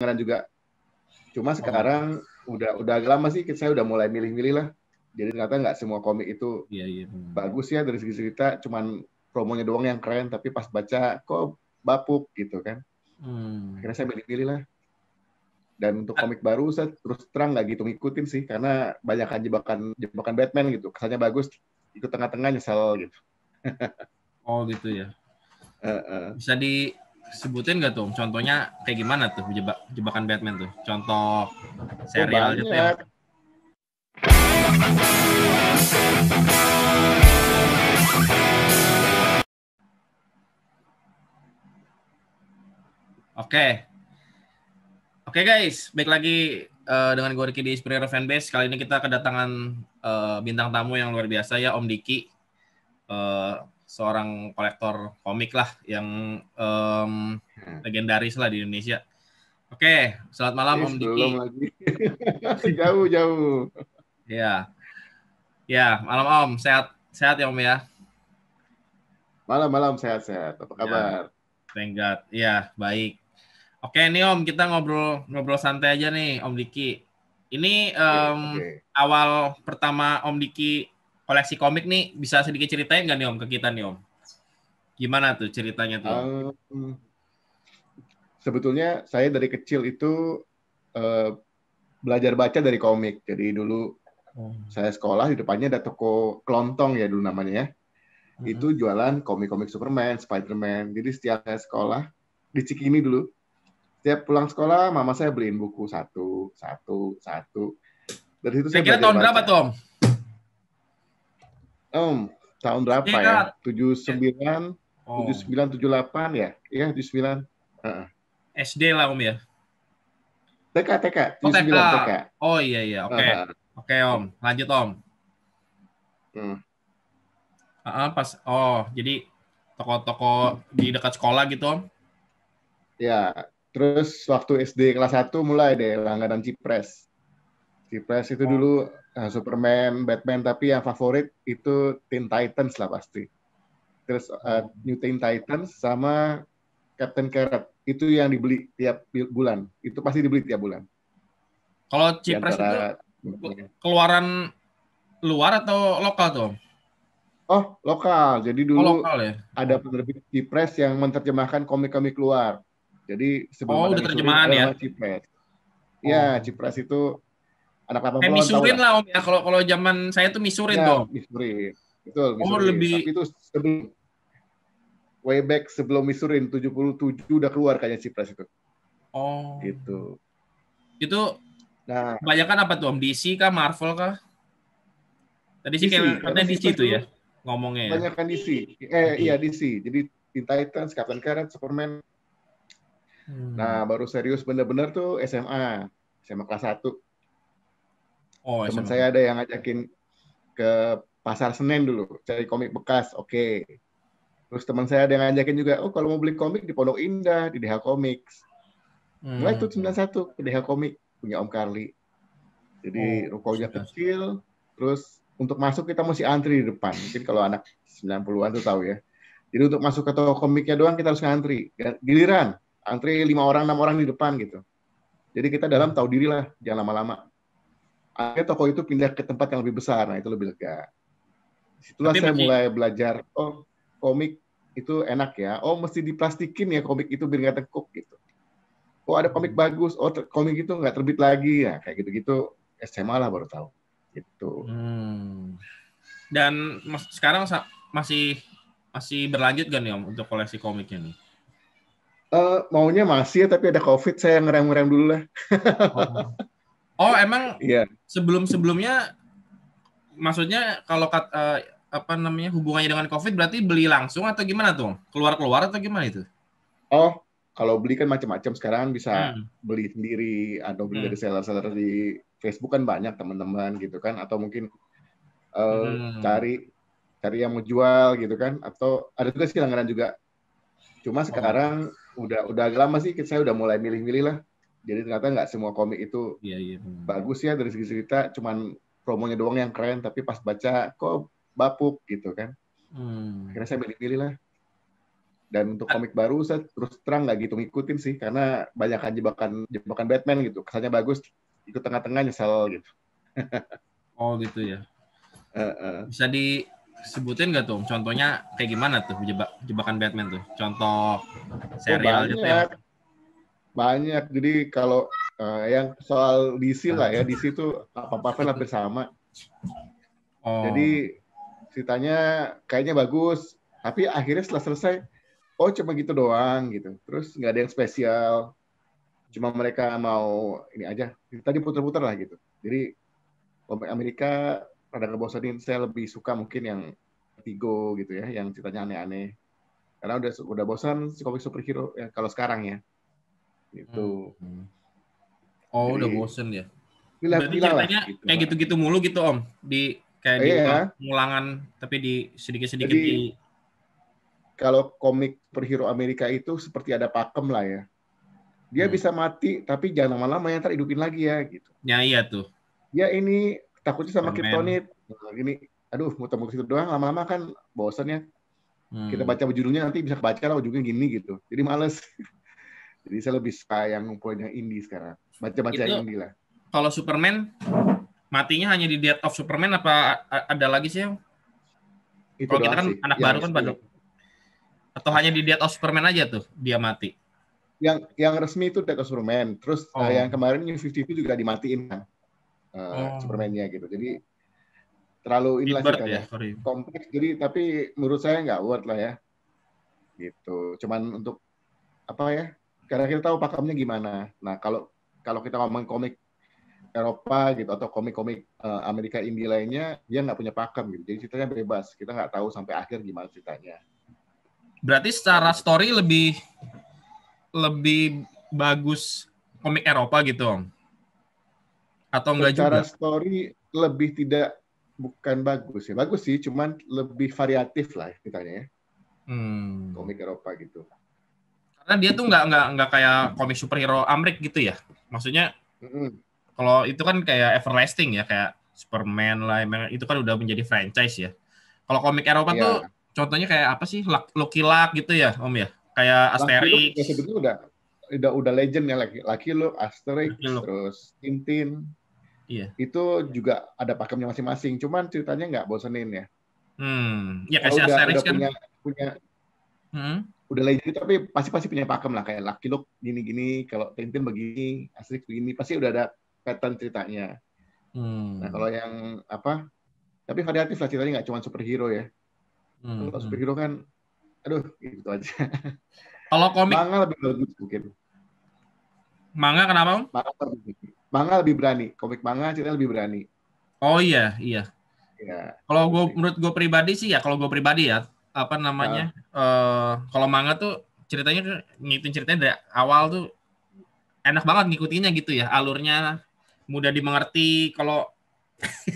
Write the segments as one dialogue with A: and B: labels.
A: Pengalaman juga. Cuma oh. sekarang oh. udah udah agak lama sih saya udah mulai milih-milih lah. Jadi ternyata nggak semua komik itu iya, iya. bagus ya dari segi cerita, cuman promonya doang yang keren, tapi pas baca kok bapuk gitu kan. Hmm. Akhirnya saya milih-milih lah. Dan untuk komik baru saya terus terang nggak gitu ngikutin sih, karena banyak kan jebakan jebakan Batman gitu, kesannya bagus, itu tengah-tengah nyesel gitu. oh gitu ya.
B: Uh, uh. Bisa di sebutin gak tuh contohnya kayak gimana tuh jebak jebakan Batman tuh contoh serial gitu ya Oke, okay. oke okay, guys, baik lagi uh, dengan gue Ricky di Inspirator Fanbase. Kali ini kita kedatangan uh, bintang tamu yang luar biasa ya Om Diki. Uh, seorang kolektor komik lah yang um, legendaris lah di Indonesia. Oke, selamat malam yes, Om Diki. Lagi.
A: jauh jauh.
B: Ya, ya malam Om, sehat sehat ya Om ya.
A: Malam malam sehat sehat. Apa iya. kabar? Ya,
B: thank God. Ya baik. Oke nih Om, kita ngobrol ngobrol santai aja nih Om Diki. Ini um, okay, okay. awal pertama Om Diki koleksi komik nih bisa sedikit ceritain nggak nih Om ke kita nih Om? Gimana tuh ceritanya tuh?
A: Um, sebetulnya saya dari kecil itu uh, belajar baca dari komik. Jadi dulu hmm. saya sekolah di depannya ada toko kelontong ya dulu namanya ya. Hmm. Itu jualan komik-komik Superman, Spiderman. Jadi setiap saya sekolah di Cikini dulu, setiap pulang sekolah mama saya beliin buku satu, satu, satu. Dari situ saya, saya kira tahun baca. berapa, om um, tahun berapa ya? Kan- tujuh sembilan, oh. tujuh sembilan, tujuh delapan ya? Iya tujuh sembilan.
B: SD lah om ya.
A: TK TK. Oh, TK. TK.
B: Oh iya iya. Oke. Okay. Uh, Oke okay, om. Lanjut om. Hmm. Uh, -huh, pas. Oh jadi toko-toko hmm. di dekat sekolah gitu om?
A: Ya. Terus waktu SD kelas 1 mulai deh langganan Cipres. Cipres itu oh. dulu uh, Superman, Batman, tapi yang favorit itu Teen Titans lah pasti. Terus uh, New Teen Titans sama Captain Carrot itu yang dibeli tiap bulan. Itu pasti dibeli tiap bulan. Kalau
B: Cipres antara... itu keluaran
A: luar atau lokal tuh? Oh, lokal. Jadi dulu oh, lokal, ya? ada penerbit Cipres yang menerjemahkan komik-komik luar. Jadi oh, sebelum oh, ada udah terjemahan ya. oh. Ya, Cipres itu anak 80 eh, misurin
B: lah om ya kalau kalau zaman saya tuh misurin ya, dong
A: misurin Itu misurin. oh lebih tapi itu sebelum way back sebelum misurin tujuh udah keluar kayaknya Cipres itu oh Itu.
B: itu nah kebanyakan apa tuh om DC kah Marvel kah tadi sih kayak katanya DC itu ya ngomongnya ya. kebanyakan
A: kan DC eh iya DC jadi Teen Titans Captain Carrot Superman hmm. nah baru serius bener-bener tuh SMA SMA kelas 1 Oh, teman saya ada yang ngajakin ke pasar Senen dulu cari komik bekas, oke. Okay. Terus teman saya ada yang ngajakin juga, oh kalau mau beli komik di Pondok Indah di DH Comics. Nah, hmm. Mulai itu 91 ke DH Comics punya Om Karli. Jadi oh, rukonya kecil, terus untuk masuk kita mesti antri di depan. Mungkin kalau anak 90-an tuh tahu ya. Jadi untuk masuk ke toko komiknya doang kita harus ngantri. Giliran, antri lima orang, enam orang di depan gitu. Jadi kita dalam tahu dirilah, jangan lama-lama akhirnya toko itu pindah ke tempat yang lebih besar nah itu lebih lega setelah saya mulai belajar oh komik itu enak ya oh mesti diplastikin ya komik itu biar nggak tekuk gitu oh ada komik hmm. bagus oh komik itu nggak terbit lagi ya kayak gitu-gitu SMA lah baru tahu gitu hmm.
B: dan mas sekarang masih masih berlanjut gak nih om untuk koleksi komiknya nih
A: Uh, maunya masih ya, tapi ada COVID, saya ngerem-ngerem dulu lah.
B: oh. Oh emang yeah. sebelum
A: sebelumnya
B: maksudnya kalau uh, apa namanya hubungannya dengan COVID berarti beli langsung atau gimana tuh keluar keluar atau gimana itu?
A: Oh kalau beli kan macam-macam sekarang bisa hmm. beli sendiri atau beli hmm. dari seller-seller di Facebook kan banyak teman-teman gitu kan atau mungkin uh, hmm. cari cari yang mau jual gitu kan atau ada juga sih langganan juga. Cuma oh. sekarang oh. udah udah agak lama sih saya udah mulai milih-milih lah jadi ternyata nggak semua komik itu iya, iya, bagus ya dari segi cerita, cuman promonya doang yang keren, tapi pas baca kok bapuk gitu kan.
B: Hmm. Akhirnya
A: saya pilih-pilih lah. Dan untuk ah. komik baru saya terus terang nggak gitu ngikutin sih, karena banyak kan jebakan jebakan Batman gitu, kesannya bagus, ikut tengah-tengah nyesel gitu. oh gitu ya.
B: Uh, uh. Bisa di sebutin nggak tuh contohnya kayak gimana tuh jebak jebakan Batman tuh contoh serial ya. oh, gitu ya
A: banyak jadi kalau uh, yang soal DC lah ya DC itu apa apa hampir sama oh. jadi ceritanya kayaknya bagus tapi akhirnya setelah selesai oh cuma gitu doang gitu terus nggak ada yang spesial cuma mereka mau ini aja tadi puter putar lah gitu jadi komik Amerika pada kebosanin saya lebih suka mungkin yang Tigo gitu ya yang ceritanya aneh-aneh karena udah udah bosan si komik superhero ya, kalau sekarang ya Gitu. Hmm. Oh, Jadi, udah bosen ya. Pilih, Berarti gila ceritanya gitu. kayak
B: gitu-gitu mulu gitu, Om. Di kayak oh, di iya. tapi di sedikit-sedikit di
A: kalau komik perhero Amerika itu seperti ada pakem lah ya. Dia hmm. bisa mati tapi jangan lama-lama ya ntar hidupin lagi ya gitu.
B: Ya iya tuh.
A: Ya ini takutnya sama Kryptonit. Nah, gini, aduh muter ke situ doang lama-lama kan ya. Hmm. Kita baca judulnya nanti bisa baca lah ujungnya gini gitu. Jadi males. Jadi saya lebih suka yang ngumpulin yang indie sekarang. Baca-baca yang indie lah.
B: Kalau Superman matinya hanya di Death of Superman apa ada lagi sih? Itu kalau kita kan sih. anak yang baru kan baru. Atau hanya di Death of Superman aja tuh dia mati.
A: Yang yang resmi itu Death of Superman. Terus eh, oh. uh, yang kemarin New 52 juga dimatiin kan. Uh, oh. Superman-nya gitu. Jadi terlalu ini lah ya, ya. kompleks jadi tapi menurut saya nggak worth lah ya gitu cuman untuk apa ya karena kita tahu pakemnya gimana. Nah, kalau kalau kita ngomong komik Eropa gitu atau komik-komik uh, Amerika Indie lainnya, dia nggak punya pakem gitu. Jadi ceritanya bebas. Kita nggak tahu sampai akhir gimana ceritanya.
B: Berarti secara story lebih lebih bagus komik Eropa gitu,
A: Atau enggak secara juga? Secara story lebih tidak bukan bagus ya. Bagus sih, cuman lebih variatif lah ceritanya ya. Hmm. Komik Eropa gitu
B: karena dia tuh nggak nggak nggak kayak komik superhero Amrik gitu ya maksudnya mm-hmm. kalau itu kan kayak everlasting ya kayak Superman lah itu kan udah menjadi franchise ya kalau komik Eropa yeah. tuh contohnya kayak apa sih Lucky Luck gitu ya Om ya
A: kayak Asterix ya sebetulnya gitu udah udah udah legend ya laki laki lu Asterix laki terus Tintin Iya. Itu juga ada pakemnya masing-masing. Cuman ceritanya nggak bosenin ya.
B: Hmm. Ya kasih Asterix udah, udah kan. Punya, punya hmm?
A: udah legend gitu, tapi pasti pasti punya pakem lah kayak laki lo gini gini kalau Tintin begini asli begini pasti udah ada pattern ceritanya hmm. nah kalau yang apa tapi variatif lah ceritanya nggak cuma superhero ya hmm. kalau hmm. superhero kan aduh gitu aja kalau komik manga lebih bagus mungkin
B: manga kenapa
A: manga lebih, manga lebih berani komik manga ceritanya lebih berani oh iya iya
B: Ya, kalau gue menurut gue pribadi sih ya kalau gue pribadi ya apa namanya uh. uh, kalau manga tuh ceritanya ngikutin ceritanya dari awal tuh enak banget ngikutinnya gitu ya alurnya mudah dimengerti kalau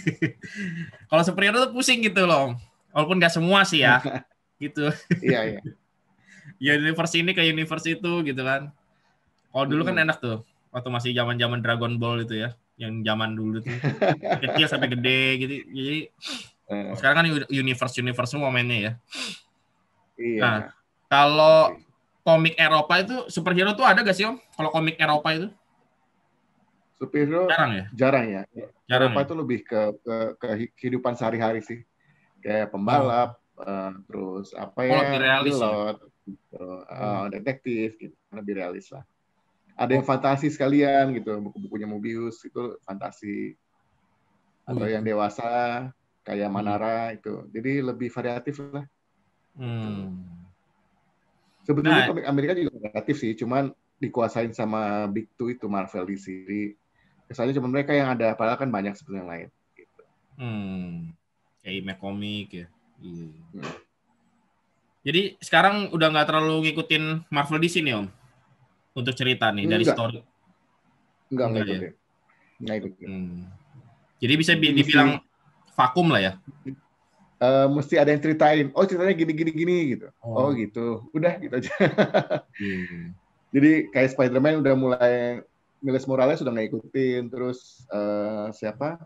B: kalau superhero tuh pusing gitu loh walaupun gak semua sih ya gitu iya iya ya universe ini ke universe itu gitu kan kalau dulu kan enak tuh waktu masih zaman zaman Dragon Ball itu ya yang zaman dulu tuh kecil sampai gede gitu jadi Uh. Sekarang kan universe universe semua mainnya ya. Iya. Nah, kalau komik Eropa itu superhero tuh ada gak sih om? Kalau komik Eropa itu?
A: Superhero jarang ya. Jarang ya. Jarang Eropa ya? itu lebih ke, ke kehidupan sehari-hari sih. Kayak pembalap, oh. uh, terus apa oh, ya, ya? pilot, ya? gitu, uh, hmm. detektif gitu, kan lebih realis lah. Ada oh. yang fantasi sekalian gitu, buku-bukunya Mobius itu fantasi. Atau yang dewasa, kayak hmm. Manara hmm. itu. Jadi lebih variatif lah. Gitu. Hmm. Sebetulnya nah, komik Amerika juga variatif sih, cuman dikuasain sama Big Two itu Marvel di sini. Kesannya cuma mereka yang ada, padahal kan banyak sebenarnya yang lain. Gitu. Hmm. Kayak Image komik ya. Iya. Hmm. Jadi sekarang
B: udah nggak terlalu ngikutin Marvel di sini om untuk cerita nih dari story. Enggak,
A: story. enggak, enggak, enggak, ya? enggak,
B: enggak, hmm. enggak, vakum
A: lah ya uh, mesti ada yang ceritain oh ceritanya gini gini gini gitu oh, oh gitu udah gitu aja hmm. jadi kayak Spider-Man udah mulai Miles Morales sudah nggak ikutin terus uh, siapa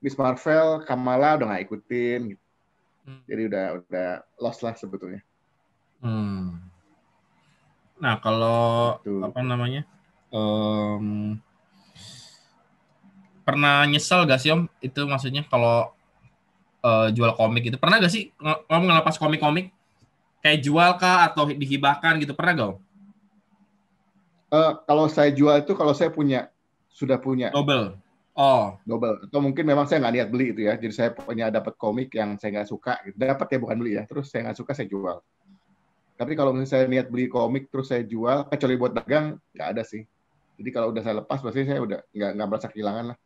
A: Miss Marvel Kamala udah nggak ikutin gitu. hmm. jadi udah udah lost lah sebetulnya
B: hmm. nah kalau Tuh. Gitu. apa namanya um, pernah nyesel gak sih om itu maksudnya kalau uh, jual komik itu pernah gak sih ng om ngelepas komik-komik kayak jual kah atau dihibahkan gitu pernah gak om?
A: Uh, kalau saya jual itu kalau saya punya sudah punya double oh double atau mungkin memang saya nggak niat beli itu ya jadi saya punya dapat komik yang saya nggak suka gitu. dapat ya bukan beli ya terus saya nggak suka saya jual tapi kalau misalnya saya niat beli komik terus saya jual kecuali buat dagang nggak ada sih jadi kalau udah saya lepas pasti saya udah nggak nggak merasa kehilangan lah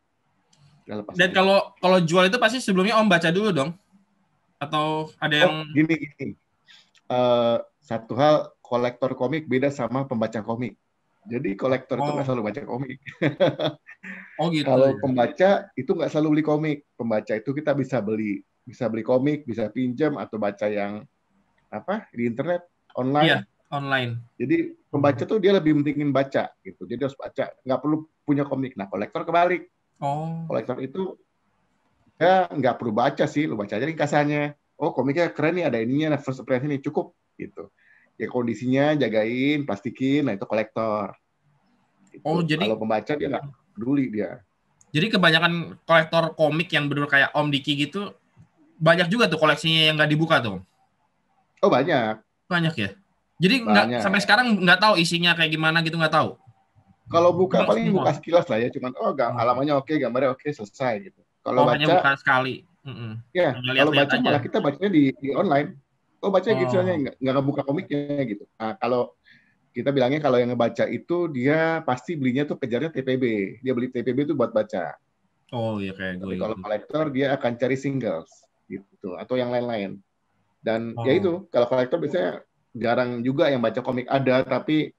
A: Lepas
B: Dan kalau kalau jual itu pasti
A: sebelumnya Om baca dulu
B: dong. Atau ada oh, yang
A: gini gini. Uh, satu hal kolektor komik beda sama pembaca komik. Jadi kolektor oh. itu nggak selalu baca komik. oh gitu. Kalau pembaca itu nggak selalu beli komik. Pembaca itu kita bisa beli bisa beli komik, bisa pinjam atau baca yang apa di internet online. Iya, online. Jadi pembaca tuh dia lebih pentingin baca gitu. Jadi harus baca, nggak perlu punya komik. Nah kolektor kebalik. Oh. Kolektor itu ya nggak perlu baca sih, lu baca aja ringkasannya. Oh komiknya keren nih, ada ininya, first appearance ini cukup gitu. Ya kondisinya jagain, plastikin, nah itu kolektor. Gitu. Oh jadi kalau pembaca dia nggak peduli dia.
B: Jadi kebanyakan kolektor komik yang benar kayak Om Diki gitu banyak juga tuh koleksinya yang nggak dibuka tuh. Oh banyak. Banyak
A: ya. Jadi nggak sampai
B: sekarang nggak tahu isinya kayak gimana gitu nggak tahu.
A: Kalau buka paling buka sekilas lah ya, cuman oh gak, halamannya hmm. oke, okay, gambarnya oke, okay, selesai gitu. Kalau oh, baca buka
B: sekali. Mm-hmm.
A: Ya, kalau baca aja. malah kita bacanya di, di online. Oh baca gitu oh. gitu nggak nggak ngebuka komiknya gitu. Nah, kalau kita bilangnya kalau yang ngebaca itu dia pasti belinya tuh kejarnya TPB. Dia beli TPB itu buat baca.
B: Oh iya kayak Tapi gue. Kalau gitu.
A: kolektor dia akan cari singles gitu atau yang lain-lain. Dan ya oh. ya itu kalau kolektor biasanya jarang juga yang baca komik ada tapi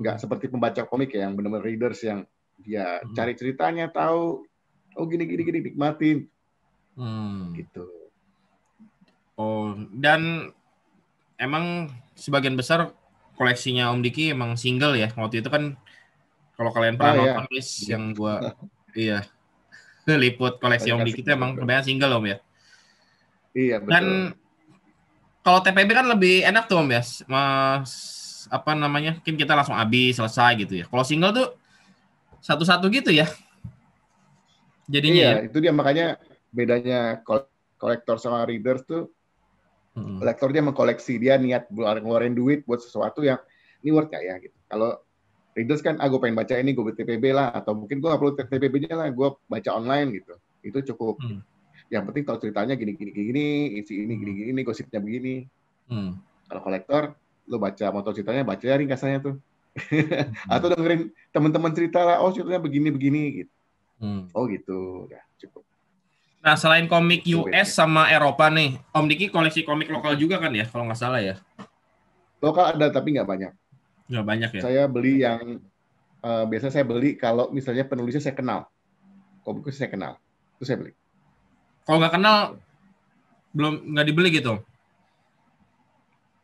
A: nggak seperti pembaca komik ya yang benar-benar readers yang dia hmm. cari ceritanya tahu oh gini gini gini nikmatin hmm. gitu oh dan emang
B: sebagian besar koleksinya Om Diki emang single ya waktu itu kan kalau kalian pernah oh, iya. nonton iya. yang gua iya liput koleksi oh, Om iya, Diki itu emang kebanyakan single Om ya iya betul dan kalau TPB kan lebih enak tuh Om ya mas apa namanya mungkin kita langsung habis selesai gitu ya kalau single tuh satu-satu gitu ya
A: jadinya iya, ya. itu dia makanya bedanya kolektor sama readers tuh hmm. kolektor dia mengkoleksi dia niat ngeluarin duit buat sesuatu yang ini worth gak ya gitu kalau readers kan ah pengen baca ini gue beli TPB lah atau mungkin gue gak perlu TPB-nya lah gue baca online gitu itu cukup hmm. yang penting kalau ceritanya gini gini gini isi ini gini gini gosipnya begini hmm. kalau kolektor lo baca motor ceritanya baca ya ringkasannya tuh hmm. atau dengerin teman-teman cerita lah oh ceritanya begini begini gitu hmm. oh gitu ya cukup nah selain
B: komik US ya. sama Eropa nih Om Diki koleksi komik lokal juga kan ya kalau nggak salah ya
A: lokal ada tapi nggak banyak nggak banyak ya saya beli yang uh, eh, biasa saya beli kalau misalnya penulisnya saya kenal komiknya saya kenal itu saya beli kalau nggak kenal
B: belum nggak dibeli
A: gitu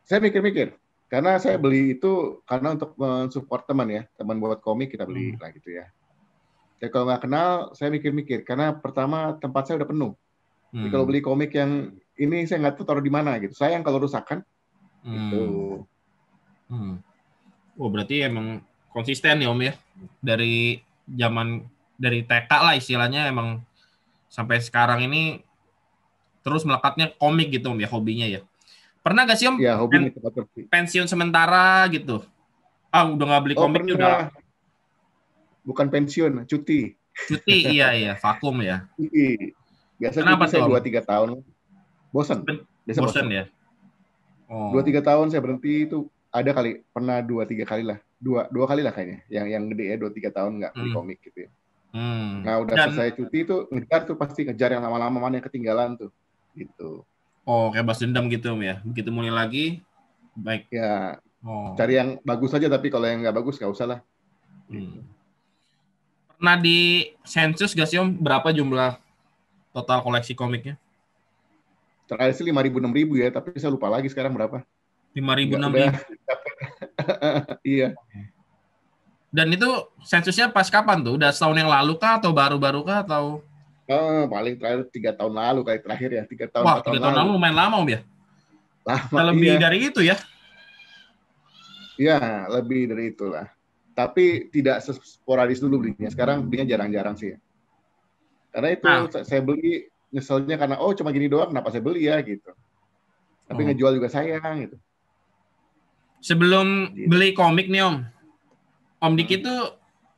A: saya mikir-mikir karena saya beli itu karena untuk mensupport teman ya, teman buat komik kita beli hmm. lah gitu ya. Dan ya, kalau nggak kenal, saya mikir-mikir karena pertama tempat saya udah penuh. Hmm. Jadi kalau hmm. beli komik yang ini saya nggak tahu taruh di mana gitu. Sayang kalau rusakan.
B: Gitu. Hmm. Gitu. Hmm. Oh berarti emang konsisten ya Om ya dari zaman dari TK lah istilahnya emang sampai sekarang ini terus melekatnya komik gitu Om ya hobinya ya. Pernah gak sih Om ya, hobi pen tempat pensiun sementara gitu? Ah udah gak beli oh, komik oh, udah.
A: Bukan pensiun, cuti. Cuti iya iya, vakum ya. Biasa Kenapa saya dua tiga tahun. Bosan. bosan, bosan ya. Dua oh. tiga tahun saya berhenti itu ada kali pernah dua tiga kali lah dua dua kali lah kayaknya yang yang gede ya dua tiga tahun nggak beli hmm. komik gitu ya. Hmm. Nah udah Dan, selesai cuti itu ngejar tuh pasti ngejar yang lama-lama mana yang ketinggalan tuh gitu. Oh, kayak balas dendam gitu ya. Begitu mulai lagi, baik. Ya, oh. cari yang bagus aja, tapi kalau yang nggak bagus nggak usah lah. Hmm.
B: Pernah di sensus gak sih om, berapa jumlah total koleksi komiknya?
A: Terakhir sih 5.000, ribu ya, tapi saya lupa lagi sekarang berapa. ribu, 5.000, ribu. iya. Dan itu sensusnya
B: pas kapan tuh? Udah setahun yang lalu kah, atau baru-baru kah, atau...
A: Oh, paling terakhir tiga tahun lalu kayak terakhir ya tiga tahun. Wah, tiga tahun, tahun lalu main lama om ya. Lama. Lebih iya. dari itu ya. Iya, lebih dari itu lah. Tapi tidak sporadis dulu belinya. Sekarang belinya jarang-jarang sih. Ya. Karena itu nah. saya beli nyeselnya karena oh cuma gini doang, kenapa saya beli ya gitu. Tapi oh. ngejual juga sayang gitu.
B: Sebelum gitu. beli komik nih om, om dikit hmm. tuh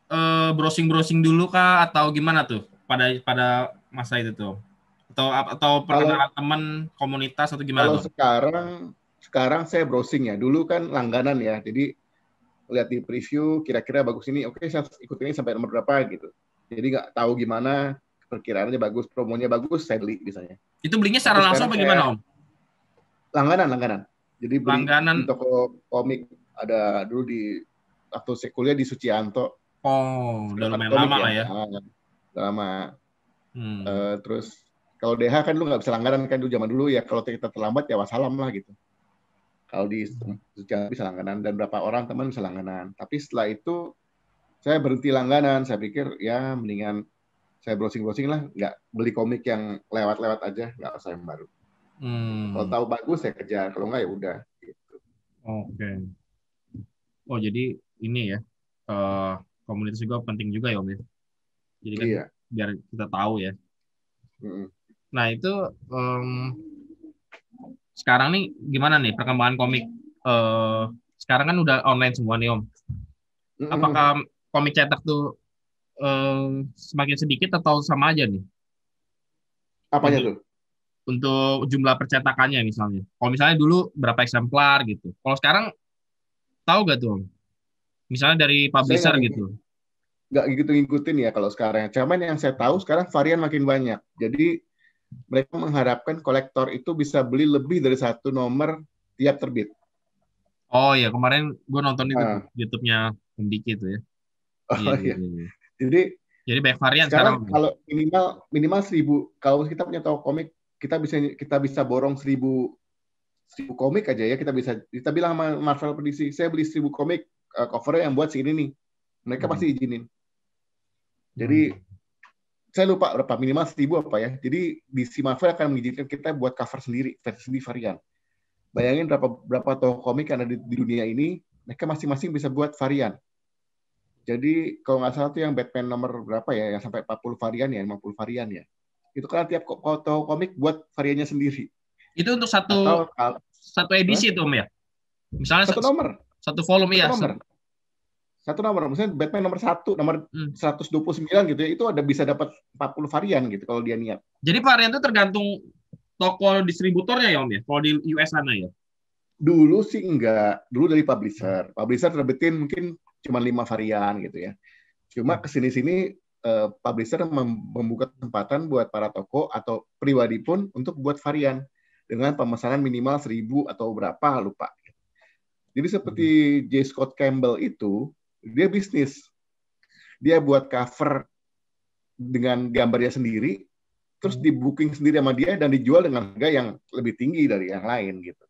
B: eh, browsing-browsing dulu kah atau gimana tuh? pada pada masa itu tuh? Atau
A: atau perkenalan
B: teman komunitas atau gimana? Kalau tuh?
A: sekarang sekarang saya browsing ya. Dulu kan langganan ya. Jadi lihat di preview kira-kira bagus ini. Oke, saya ikut ini sampai nomor berapa gitu. Jadi nggak tahu gimana perkiraannya bagus, promonya bagus, saya beli biasanya. Itu belinya secara langsung apa gimana, Om? Langganan, langganan. Jadi beli langganan. di toko komik ada dulu di waktu saya di Sucianto. Oh, udah lumayan lama ya. lah ya. Ah lama. Hmm. Uh, terus kalau DH kan lu nggak bisa langganan kan dulu zaman dulu ya kalau kita terlambat ya wassalam lah gitu. Kalau di hmm. Jambi bisa langganan dan berapa orang teman bisa langganan. Tapi setelah itu saya berhenti langganan. Saya pikir ya mendingan saya browsing-browsing lah, nggak beli komik yang lewat-lewat aja, nggak usah yang baru. Hmm. Kalau tahu bagus saya kejar, kalau nggak ya udah. Gitu.
B: Oke. Okay. Oh jadi ini ya uh, komunitas juga penting juga ya Om ya jadi kan iya. biar kita tahu ya mm. nah itu um, sekarang nih gimana nih perkembangan komik uh, sekarang kan udah online semua nih om mm. apakah komik cetak tuh uh, semakin sedikit atau sama aja nih apanya tuh untuk jumlah percetakannya misalnya. Kalau misalnya dulu berapa eksemplar gitu. Kalau sekarang tahu gak tuh om? Misalnya dari publisher gitu
A: nggak gitu ngikutin ya kalau sekarang. Cuman yang saya tahu sekarang varian makin banyak. Jadi mereka mengharapkan kolektor itu bisa beli lebih dari satu nomor tiap terbit.
B: Oh iya, kemarin gue nonton itu uh. YouTube-nya sedikit itu ya. Oh iya iya, iya. iya. iya. Jadi jadi banyak varian sekarang. sekarang.
A: Kalau minimal minimal seribu kalau kita punya toko komik kita bisa kita bisa borong seribu seribu komik aja ya kita bisa kita bilang sama Marvel prediksi, saya beli seribu komik uh, covernya yang buat si ini nih mereka hmm. pasti izinin. Jadi hmm. saya lupa berapa minimal seribu apa ya. Jadi di si Marvel akan mengizinkan kita buat cover sendiri versi varian. Bayangin berapa berapa toko komik yang ada di, di dunia ini, mereka masing-masing bisa buat varian. Jadi kalau nggak salah tuh yang Batman nomor berapa ya, yang sampai 40 varian ya, 50 varian ya. Itu kan tiap toko komik buat variannya sendiri. Itu untuk satu
B: Atau, satu edisi itu Om
A: ya? Misalnya satu nomor. Satu volume satu ya. Nomor satu nomor misalnya Batman nomor satu nomor hmm. 129 gitu ya itu ada bisa dapat 40 varian gitu kalau dia niat jadi varian itu tergantung toko distributornya ya om ya kalau di US sana ya dulu sih enggak dulu dari publisher publisher terbitin mungkin cuma lima varian gitu ya cuma hmm. kesini-sini uh, publisher membuka kesempatan buat para toko atau pribadi pun untuk buat varian dengan pemesanan minimal seribu atau berapa lupa jadi seperti hmm. J. Scott Campbell itu dia bisnis dia buat cover dengan gambarnya sendiri terus hmm. di booking sendiri sama dia dan dijual dengan harga yang lebih tinggi dari yang lain gitu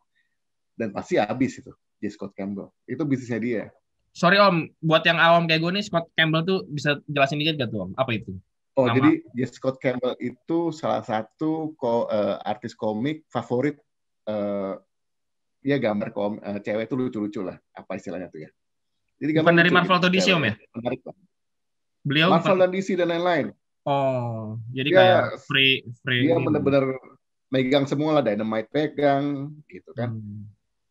A: dan pasti habis itu J. Scott Campbell itu bisnisnya dia
B: sorry om buat yang awam kayak gue nih Scott Campbell tuh bisa jelasin dikit gak tuh om apa itu
A: Oh, Nama. jadi J. Scott Campbell itu salah satu ko, uh, artis komik favorit uh, ya gambar kom, uh, cewek itu lucu-lucu lah, apa istilahnya tuh ya. Jadi Bukan dari Marvel atau DC om ya? Menarik banget. Beliau Marvel bukan? dan DC dan lain-lain. Oh, jadi dia, ya, kayak free free. Dia gitu. benar-benar megang semua lah, Dynamite pegang gitu kan. Hmm.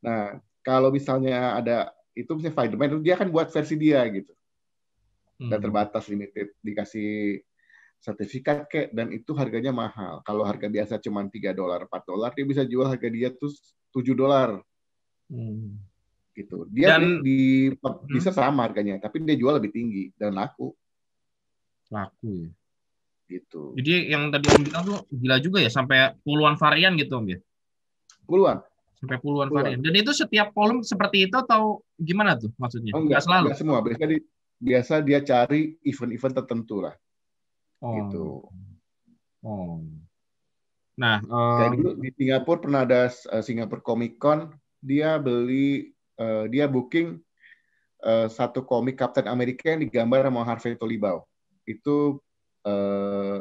A: Nah, kalau misalnya ada itu misalnya Spider-Man itu dia kan buat versi dia gitu. Hmm. terbatas limited dikasih sertifikat kek dan itu harganya mahal. Kalau harga biasa cuma tiga dolar, empat dolar, dia bisa jual harga dia tuh 7 dolar. Hmm gitu. Dia dan, di, hmm. bisa hmm. sama harganya, tapi dia jual lebih tinggi dan laku. Laku ya. Gitu.
B: Jadi yang tadi Om bilang tuh gila juga ya sampai
A: puluhan varian gitu Om ya.
B: Puluhan. Sampai puluhan, puluhan. varian. Dan itu setiap volume seperti itu atau gimana tuh maksudnya? Oh, enggak, selalu. Enggak semua. Biasa, di,
A: biasa dia cari event-event tertentu lah. Oh. Gitu. Oh. Nah, um... dulu di Singapura pernah ada eh, Singapura Comic Con, dia beli uh, dia booking uh, satu komik Captain America yang digambar sama Harvey Tolibau. Itu uh,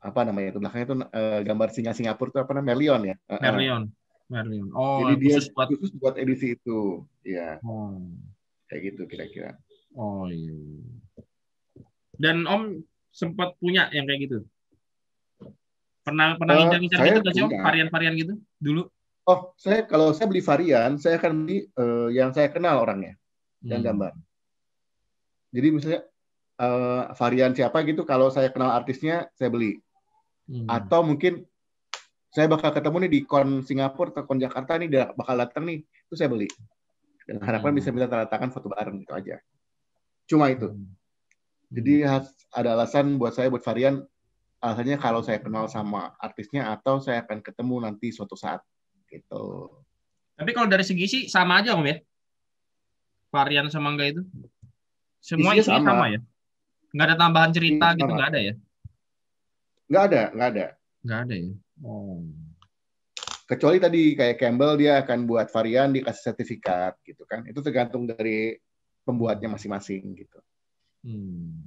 A: apa namanya itu belakangnya itu uh, gambar singa Singapura itu apa namanya Merlion ya. Merlion. Merlion. Oh, jadi dia buat... khusus buat edisi itu. Ya. Oh. Kayak gitu kira-kira. Oh iya.
B: Dan Om sempat punya yang kayak gitu? Pernah pernah uh, ngincar-ngincar gitu sih Om varian-varian gitu
A: dulu? oh saya kalau saya beli varian saya akan beli uh, yang saya kenal orangnya hmm. dan gambar jadi misalnya uh, varian siapa gitu kalau saya kenal artisnya saya beli hmm. atau mungkin saya bakal ketemu nih di kon Singapura atau kon Jakarta nih bakal datang nih itu saya beli dan harapan hmm. bisa minta tanda tangan foto bareng itu aja cuma itu hmm. jadi hmm. ada alasan buat saya buat varian alasannya kalau saya kenal sama artisnya atau saya akan ketemu nanti suatu saat gitu.
B: Tapi kalau dari segi sih sama aja om ya. Varian semangga itu. Semua isinya sama. sama ya. Nggak ada tambahan cerita isinya gitu nggak ada ya?
A: Nggak ada, nggak ada. Nggak ada ya. Oh. Kecuali tadi kayak Campbell dia akan buat varian dikasih sertifikat gitu kan. Itu tergantung dari pembuatnya masing-masing gitu.
B: Hmm.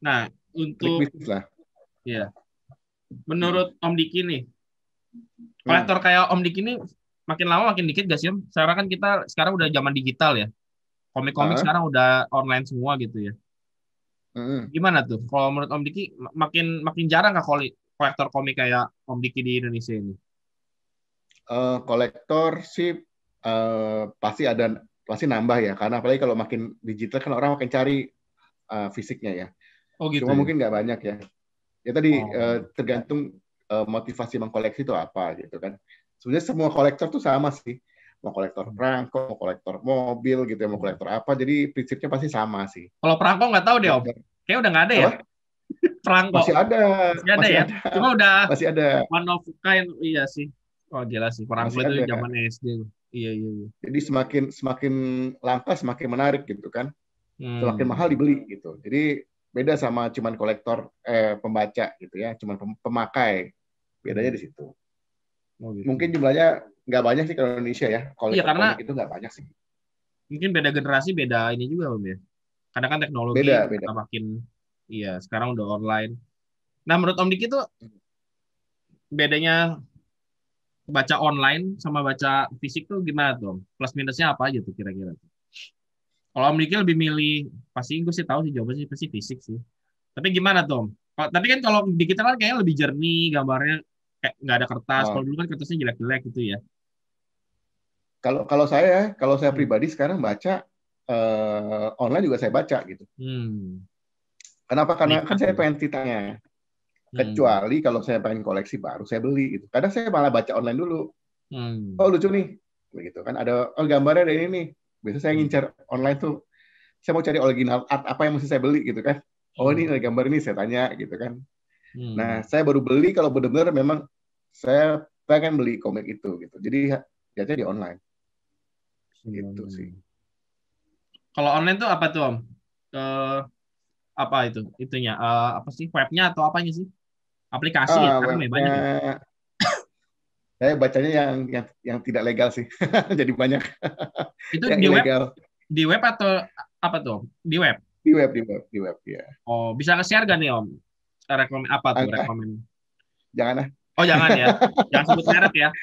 B: Nah, untuk
A: lah. Ya.
B: Menurut Om Diki nih, kolektor hmm. kayak Om Dik ini makin lama makin dikit gak sih Om? Sekarang kan kita sekarang udah zaman digital ya. Komik-komik uh. sekarang udah online semua gitu ya. Hmm. Gimana tuh? Kalau menurut Om Diki makin makin jarang kah kolektor komik kayak Om Diki di Indonesia ini?
A: Uh, kolektor sih uh, pasti ada pasti nambah ya karena apalagi kalau makin digital kan orang makin cari uh, fisiknya ya. Oh gitu. Cuma ya? mungkin nggak banyak ya. Ya tadi oh. uh, tergantung uh, motivasi mengkoleksi itu apa gitu kan. Sebenarnya semua kolektor tuh sama sih. Mau kolektor hmm. perangko, mau kolektor mobil gitu ya, mau hmm. kolektor apa. Jadi prinsipnya pasti sama sih.
B: Kalau perangko nggak tahu deh Om. Kayaknya udah nggak ada ya. Perangko. Masih ada. Masih ada masih ya. Ada. Cuma udah masih ada. one of iya sih. Oh jelas sih perangko masih itu ada. zaman
A: SD. Iya, iya, iya. Jadi semakin semakin langka semakin menarik gitu kan. Hmm. Semakin mahal dibeli gitu. Jadi beda sama cuman kolektor eh, pembaca gitu ya, cuman pemakai bedanya di situ oh, gitu. mungkin jumlahnya nggak banyak sih kalau Indonesia ya kalau iya, karena itu nggak banyak sih
B: mungkin beda generasi beda ini juga om ya karena kan teknologi beda, beda. makin iya sekarang udah online nah menurut om Diki itu bedanya baca online sama baca fisik tuh gimana tuh plus minusnya apa aja tuh kira-kira kalau om Diki lebih milih pasti gue sih tahu sih jawabannya pasti fisik sih tapi gimana tuh tapi kan kalau di kita kan kayaknya lebih jernih gambarnya kayak nggak ada kertas. Oh. Kalau dulu kan kertasnya jelek-jelek gitu ya.
A: Kalau kalau saya, ya, kalau saya hmm. pribadi sekarang baca uh, online juga saya baca gitu. Hmm. Kenapa? Karena kan saya pengen ceritanya. Hmm. Kecuali kalau saya pengen koleksi baru saya beli gitu. Kadang saya malah baca online dulu. Hmm. Oh lucu nih, begitu kan ada oh gambarnya ada ini nih. Biasanya saya hmm. ngincar online tuh. Saya mau cari original art apa yang mesti saya beli gitu kan. Oh ini gambar ini saya tanya gitu kan. Hmm. Nah, saya baru beli kalau benar-benar memang saya pengen beli komik itu gitu. Jadi jadinya di online. Gitu sih.
B: Kalau online tuh apa tuh Om? Ke apa itu? Itunya uh, apa sih webnya atau apanya sih? Aplikasi ya? ah, ya? Karena banyak.
A: Ya. saya bacanya yang yang, yang tidak legal sih. Jadi banyak. Itu yang di ilegal. web.
B: Di web atau apa tuh?
A: Di web. Di web, di web, di web ya.
B: Oh, bisa nge-share gak nih Om? rekomend apa tuh janganlah. rekomend?
A: Jangan lah. Oh jangan ya, jangan sebut merek ya.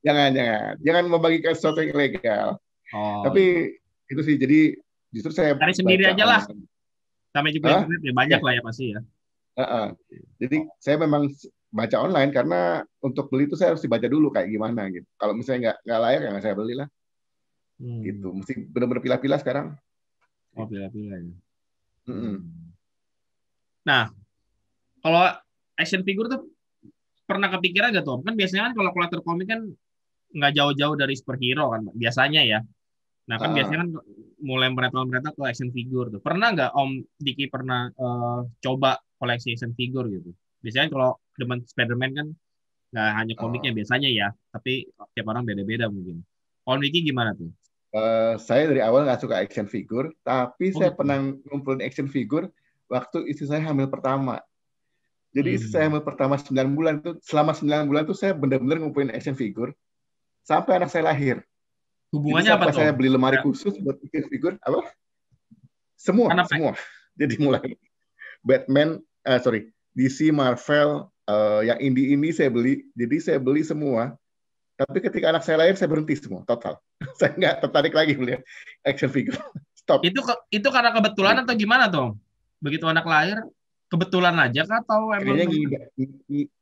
A: Jangan jangan, jangan membagikan sesuatu yang ilegal. Oh. Tapi itu sih jadi justru saya cari sendiri aja lah.
B: Sama juga huh? internet ya banyak ya. lah ya pasti ya.
A: Uh -uh. Jadi oh. saya memang baca online karena untuk beli itu saya harus dibaca dulu kayak gimana gitu. Kalau misalnya nggak nggak layak ya nggak saya belilah. Hmm. Gitu, mesti benar-benar pilih-pilih sekarang. Oh, pilih-pilih ya. Mm -mm.
B: Nah, kalau action figure tuh pernah kepikiran gak tuh? Kan biasanya kan kalau kolektor komik kan nggak jauh-jauh dari superhero kan biasanya ya. Nah kan uh. biasanya kan mulai merata-merata ke action figure tuh. Pernah nggak Om Diki pernah uh, coba koleksi action figure gitu? Biasanya kan kalau demen Spiderman kan nggak hanya ah. komiknya uh. biasanya ya, tapi tiap orang beda-beda mungkin. Om Diki gimana tuh?
A: Uh, saya dari awal nggak suka action figure, tapi oh, saya gitu. pernah ngumpulin action figure waktu istri saya hamil pertama. Jadi hmm. saya pertama 9 bulan itu selama 9 bulan itu saya benar-benar ngumpulin action figure sampai anak saya lahir.
B: Hubungannya apa tuh? saya beli lemari ya.
A: khusus buat action figure apa? Semua, Anak semua. Jadi mulai Batman, uh, sorry, DC, Marvel, uh, yang indie ini saya beli. Jadi saya beli semua. Tapi ketika anak saya lahir saya berhenti semua total. saya nggak tertarik lagi beli action figure. Stop. Itu itu karena kebetulan iya. atau gimana,
B: tuh? Begitu anak lahir kebetulan aja kah atau emang kayaknya ngidam,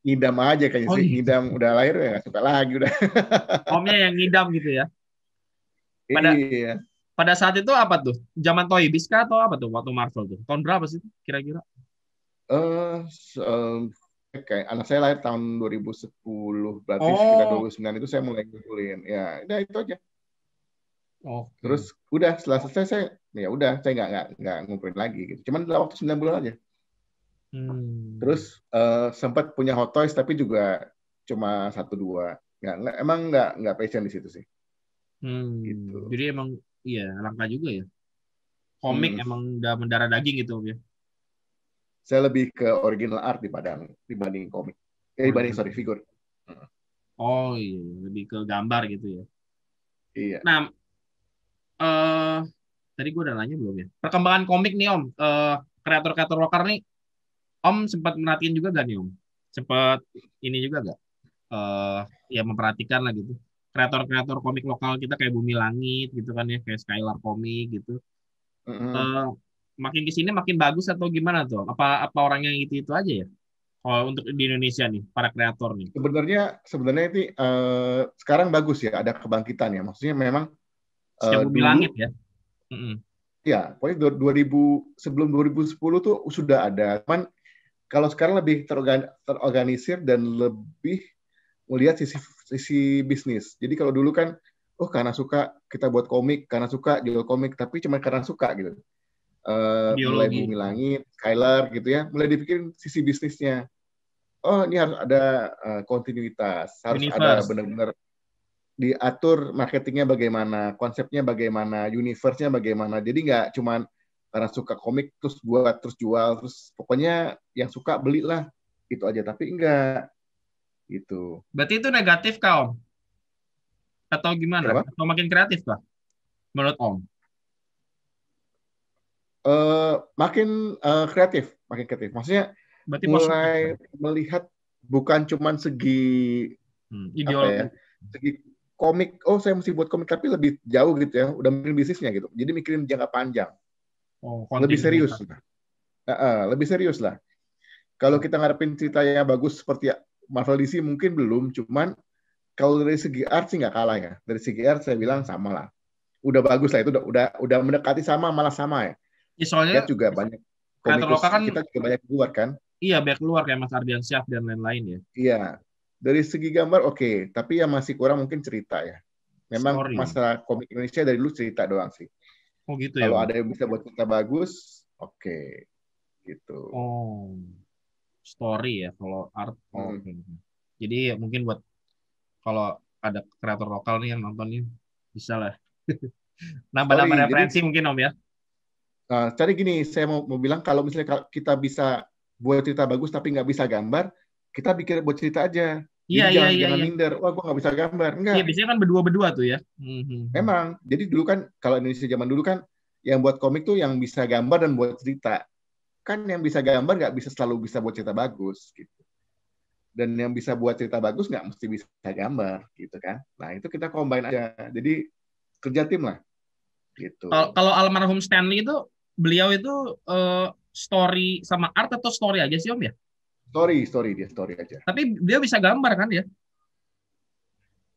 A: ngidam aja kayaknya oh, sih ngidam udah lahir ya gak suka lagi udah
B: omnya yang ngidam gitu ya pada iya. pada saat itu apa tuh zaman Toy Biska atau apa tuh waktu Marvel tuh tahun berapa sih kira-kira
A: eh uh, um, kayak anak saya lahir tahun 2010 berarti oh. sekitar 2009 itu saya mulai ngumpulin ya udah itu aja Oh. Terus udah setelah selesai saya ya udah saya nggak nggak ngumpulin lagi gitu. Cuman dalam waktu 9 bulan aja. Hmm. Terus uh, sempat punya hot toys tapi juga cuma satu dua. Nggak, emang nggak nggak passion di situ sih.
B: Hmm. Gitu. Jadi emang iya langka juga ya. Komik hmm. emang udah mendarah daging
A: gitu ya. Saya lebih ke original art di Padang dibanding komik. Eh dibanding sorry figur.
B: Hmm. Oh iya, iya lebih ke gambar gitu ya. Iya. Nah, uh, tadi gue udah nanya belum ya. Perkembangan komik nih om, uh, kreator-kreator lokal nih Om sempat merhatiin juga gak nih Om? Sempat ini juga gak? Uh, eh, ya memperhatikan lah gitu. Kreator-kreator komik lokal kita kayak Bumi Langit gitu kan ya, kayak Skylar Komik gitu. Mm-hmm. Uh, makin kesini makin bagus atau gimana tuh? Apa apa orangnya itu itu aja ya? Oh untuk di Indonesia nih, para
A: kreator nih. Sebenarnya sebenarnya itu uh, eh, sekarang bagus ya, ada kebangkitan ya. Maksudnya memang. Uh, Sejak Bumi dulu, Langit
B: ya. Mm-hmm.
A: Ya, pokoknya 2000 sebelum 2010 tuh sudah ada, cuman kalau sekarang lebih terorgan, terorganisir dan lebih melihat sisi sisi bisnis. Jadi kalau dulu kan oh karena suka kita buat komik, karena suka jual komik, tapi cuma karena suka gitu. Uh, mulai bumi langit, Skylar gitu ya, mulai dipikirin sisi bisnisnya. Oh ini harus ada uh, kontinuitas, harus universe. ada benar-benar diatur marketingnya bagaimana, konsepnya bagaimana, universe-nya bagaimana. Jadi nggak cuman karena suka komik terus buat terus jual terus pokoknya yang suka belilah itu aja tapi enggak itu.
B: berarti itu negatif kau atau gimana Apa? atau makin kreatif lah menurut om
A: uh, makin uh, kreatif makin kreatif maksudnya berarti mulai positif. melihat bukan cuman segi hmm, ideologi ya, segi komik oh saya mesti buat komik tapi lebih jauh gitu ya udah mikirin bisnisnya gitu jadi mikirin jangka panjang
B: Oh, lebih serius. Lah.
A: Uh, lebih serius lah. Kalau kita ngarepin cerita yang bagus seperti Marvel DC mungkin belum, cuman kalau dari segi art sih nggak kalah ya. Dari segi art saya bilang sama lah. Udah bagus lah itu udah udah, udah mendekati sama malah sama ya. ya soalnya kita juga banyak komikus kan, kita juga banyak keluar kan.
B: Iya, banyak keluar kayak Mas Ardian Syaf dan lain-lain ya.
A: Iya. Dari segi gambar oke, okay. tapi yang masih kurang mungkin cerita ya. Memang Sorry. masalah komik Indonesia dari dulu cerita doang sih.
B: Oh gitu ya. Kalau ada
A: yang bisa buat kita bagus, oke. Okay. Gitu.
B: Oh. Story ya kalau art. Oh, hmm. Okay. Jadi mungkin buat kalau ada kreator lokal nih yang nonton nih bisa
A: lah. Nambah-nambah referensi jadi, mungkin Om ya. Nah, cari gini, saya mau, mau bilang kalau misalnya kita bisa buat cerita bagus tapi nggak bisa gambar, kita pikir buat cerita aja. Iya, iya, iya. Jangan iya. minder, wah gue nggak bisa gambar. Enggak. Iya, biasanya kan berdua-berdua tuh ya. Mm-hmm. Emang. Jadi dulu kan, kalau Indonesia zaman dulu kan, yang buat komik tuh yang bisa gambar dan buat cerita. Kan yang bisa gambar nggak bisa selalu bisa buat cerita bagus. gitu. Dan yang bisa buat cerita bagus nggak mesti bisa gambar gitu kan. Nah itu kita combine aja. Jadi kerja tim lah. Gitu. Kalau,
B: kalau almarhum Stanley itu, beliau itu uh, story sama art atau story aja sih om ya?
A: Story, story dia story aja.
B: Tapi dia bisa gambar kan ya?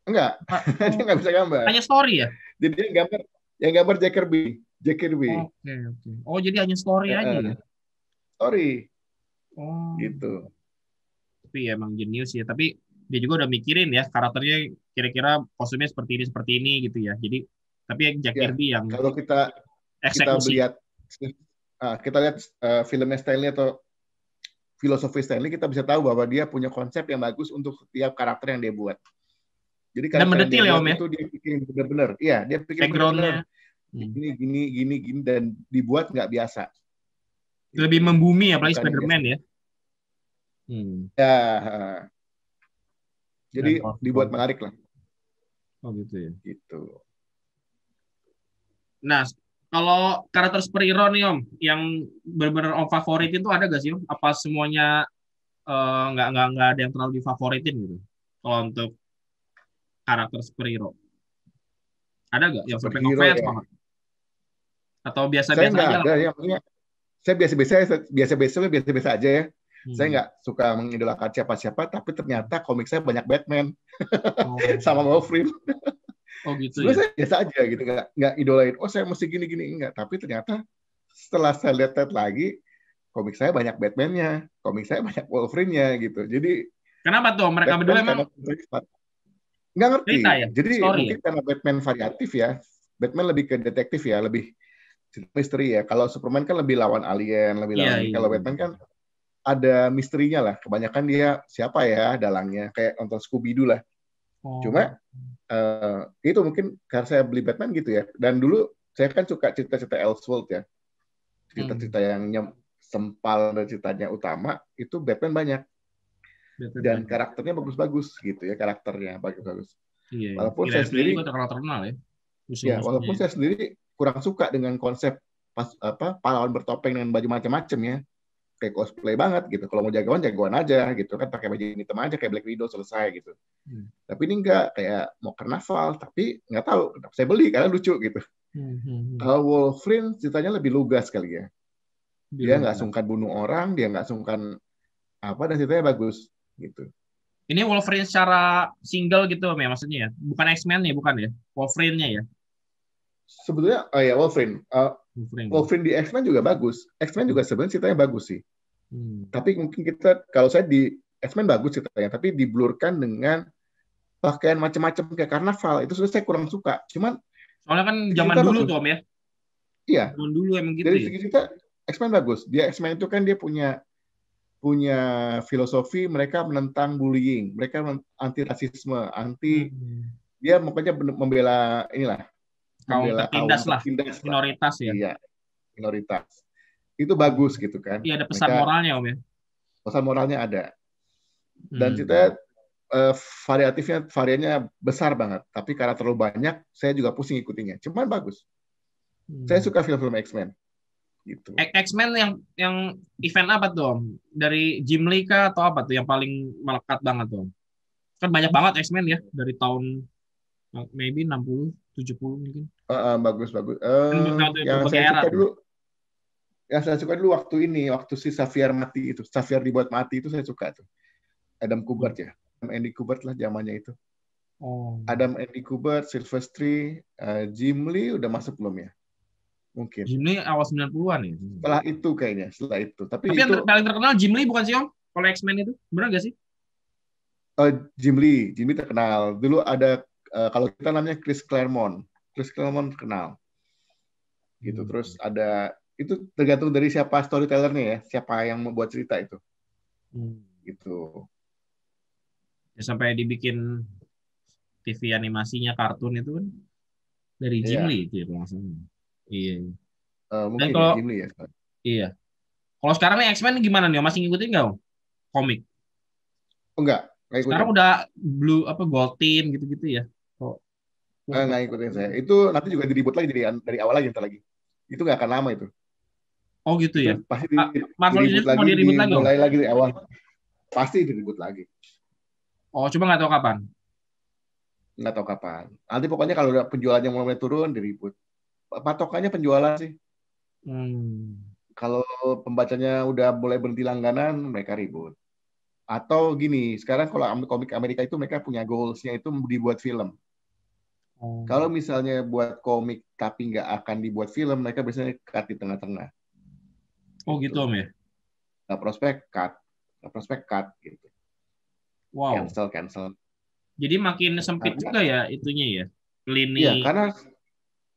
A: Enggak, ah, dia oh. nggak bisa gambar. Hanya story ya? Jadi dia gambar, yang gambar Jack Kirby. Jack Kirby. Oke, okay, oke. Okay. Oh, jadi hanya story uh, aja ya? Story. Oh. Gitu. Tapi ya, emang jenius
B: ya. Tapi dia juga udah mikirin ya karakternya kira-kira kostumnya seperti ini seperti ini gitu ya. Jadi tapi Jack ya, Kirby yang
A: kalau kita eksekusi. Ah, kita lihat kita lihat uh, eh, filmnya stylenya atau filosofi Stanley kita bisa tahu bahwa dia punya konsep yang bagus untuk setiap karakter yang dia buat. Jadi karena dan mendetil ya Om ya. Itu dia pikirin benar-benar. Iya, dia pikirin benar-benar. Gini hmm. gini gini gini dan dibuat nggak biasa.
B: Lebih membumi apalagi Spider-Man ya.
A: Hmm. Ya. Jadi nah, dibuat menarik lah. Oh gitu ya. Gitu.
B: Nah, kalau karakter superhero nih yang benar-benar Om favorit itu ada gak sih Apa semuanya eh, nggak uh, nggak nggak ada yang terlalu difavoritin gitu? Kalau untuk karakter superhero, ada gak yang sampai ngefans ya. banget? Atau biasa-biasa aja? Ada,
A: ya, saya biasa-biasa biasa-biasa biasa-biasa aja ya. Hmm. Saya nggak suka mengidolakan siapa-siapa, tapi ternyata komik saya banyak Batman oh. sama Wolverine. Oh gitu. Terus ya? saya biasa aja gitu, nggak nggak idolain. Oh saya mesti gini gini enggak Tapi ternyata setelah saya lihat-lihat lagi, komik saya banyak Batman-nya, komik saya banyak Wolverine-nya gitu. Jadi kenapa tuh mereka berdua emang nggak ngerti. Cerita ya? Jadi Story. mungkin ya? karena Batman variatif ya. Batman lebih ke detektif ya, lebih misteri ya. Kalau Superman kan lebih lawan alien, lebih iya, lawan. Yeah. Kalau iya. Batman kan ada misterinya lah. Kebanyakan dia siapa ya dalangnya, kayak nonton Scooby Doo lah. Oh. Cuma uh, itu mungkin karena saya beli Batman gitu ya. Dan dulu saya kan suka cerita-cerita Elseworld ya. Cerita-cerita hmm. yang nyem, sempal dan ceritanya utama itu Batman banyak. Batman dan banyak. karakternya bagus-bagus gitu ya karakternya bagus-bagus. Iya, iya. walaupun saya sendiri ya. Musuh ya, iya, walaupun saya sendiri kurang suka dengan konsep pas apa pahlawan bertopeng dengan baju macam-macam ya kayak cosplay banget gitu. Kalau mau jagoan jagoan aja gitu kan pakai baju hitam aja kayak Black Widow selesai gitu. Hmm. Tapi ini enggak kayak mau karnaval tapi nggak tahu kenapa saya beli karena lucu gitu. Hmm. hmm, hmm. Kalau Wolverine ceritanya lebih lugas kali ya. Dia nggak sungkan bunuh orang, dia nggak sungkan apa dan ceritanya bagus gitu.
B: Ini Wolverine secara single gitu ya maksudnya ya. Bukan X-Men ya, bukan ya. Wolverine-nya ya.
A: Sebetulnya oh ya Wolverine. Uh, Wolverine. Wolverine di X-Men juga bagus. X-Men juga sebenarnya ceritanya bagus sih. Hmm. Tapi mungkin kita kalau saya di X-Men bagus ceritanya, tapi diblurkan dengan pakaian macam-macam kayak karnaval itu sudah saya kurang suka. Cuman
B: soalnya kan zaman dulu bagus. Om ya.
A: Iya. Zaman dulu emang gitu. Dari segi ya? cerita X-Men bagus. Dia X-Men itu kan dia punya punya filosofi mereka menentang bullying, mereka anti rasisme, anti hmm. dia makanya membela inilah kaum membela tertindas lah, minoritas ya. Iya, minoritas itu bagus gitu kan. Iya ada pesan Mereka, moralnya om ya. Pesan moralnya ada. Dan hmm. uh, variatifnya variannya besar banget. Tapi karena terlalu banyak, saya juga pusing ikutinya. Cuman bagus. Hmm. Saya suka film-film X-Men. Gitu.
B: X-Men yang yang event apa tuh om? Dari Jim Lee kah atau apa tuh yang paling melekat banget tuh? Om? Kan banyak banget X-Men ya dari tahun maybe 60, 70 mungkin.
A: Uh, uh, bagus bagus. Uh, yang saya suka dulu yang saya suka dulu waktu ini waktu si Xavier mati itu Xavier dibuat mati itu saya suka tuh Adam Kubert ya Adam Andy Kubert lah zamannya itu oh. Adam Andy Kubert Silvestri uh, Jim Lee udah masuk belum ya mungkin Jim Lee awal 90-an ya setelah itu kayaknya setelah itu tapi, tapi itu, yang
B: paling terkenal Jim Lee bukan sih om kalau X-Men itu
A: benar gak sih uh, Jim Lee Jim Lee terkenal dulu ada uh, kalau kita namanya Chris Claremont Chris Claremont terkenal gitu hmm. terus ada itu tergantung dari siapa storytellernya ya, siapa yang membuat cerita itu. Hmm. Gitu.
B: Ya, sampai dibikin TV animasinya kartun itu kan dari iya. Ghibli yeah. itu ya langsung. Iya. Uh, mungkin Dan kalau, Jimli ya. Iya. Kalau sekarang nih X-Men gimana nih? Masih ngikutin nggak? Komik? Oh, enggak. Sekarang udah blue apa gold team gitu-gitu ya. Oh.
A: Nggak, nggak ngikutin saya. Itu nanti juga diribut lagi dari dari awal lagi ntar lagi. Itu nggak akan lama itu. Oh gitu ya. pasti
B: ah, di, diribut lagi, diribut lagi. Mulai
A: lagi di awal. Pasti diribut lagi.
B: Oh, cuma nggak tahu kapan.
A: Nggak tahu kapan. Nanti pokoknya kalau udah penjualannya mulai turun, diribut. Patokannya penjualan sih. Hmm. Kalau pembacanya udah mulai berhenti langganan, mereka ribut. Atau gini, sekarang kalau komik Amerika itu mereka punya goalsnya itu dibuat film. Hmm. Kalau misalnya buat komik tapi nggak akan dibuat film, mereka biasanya cut di tengah-tengah Oh gitu, gitu om ya? Nggak prospek cut, nggak prospek cut gitu. Wow. Cancel, cancel.
B: Jadi makin sempit karena, juga ya
A: itunya ya, lini. Iya, karena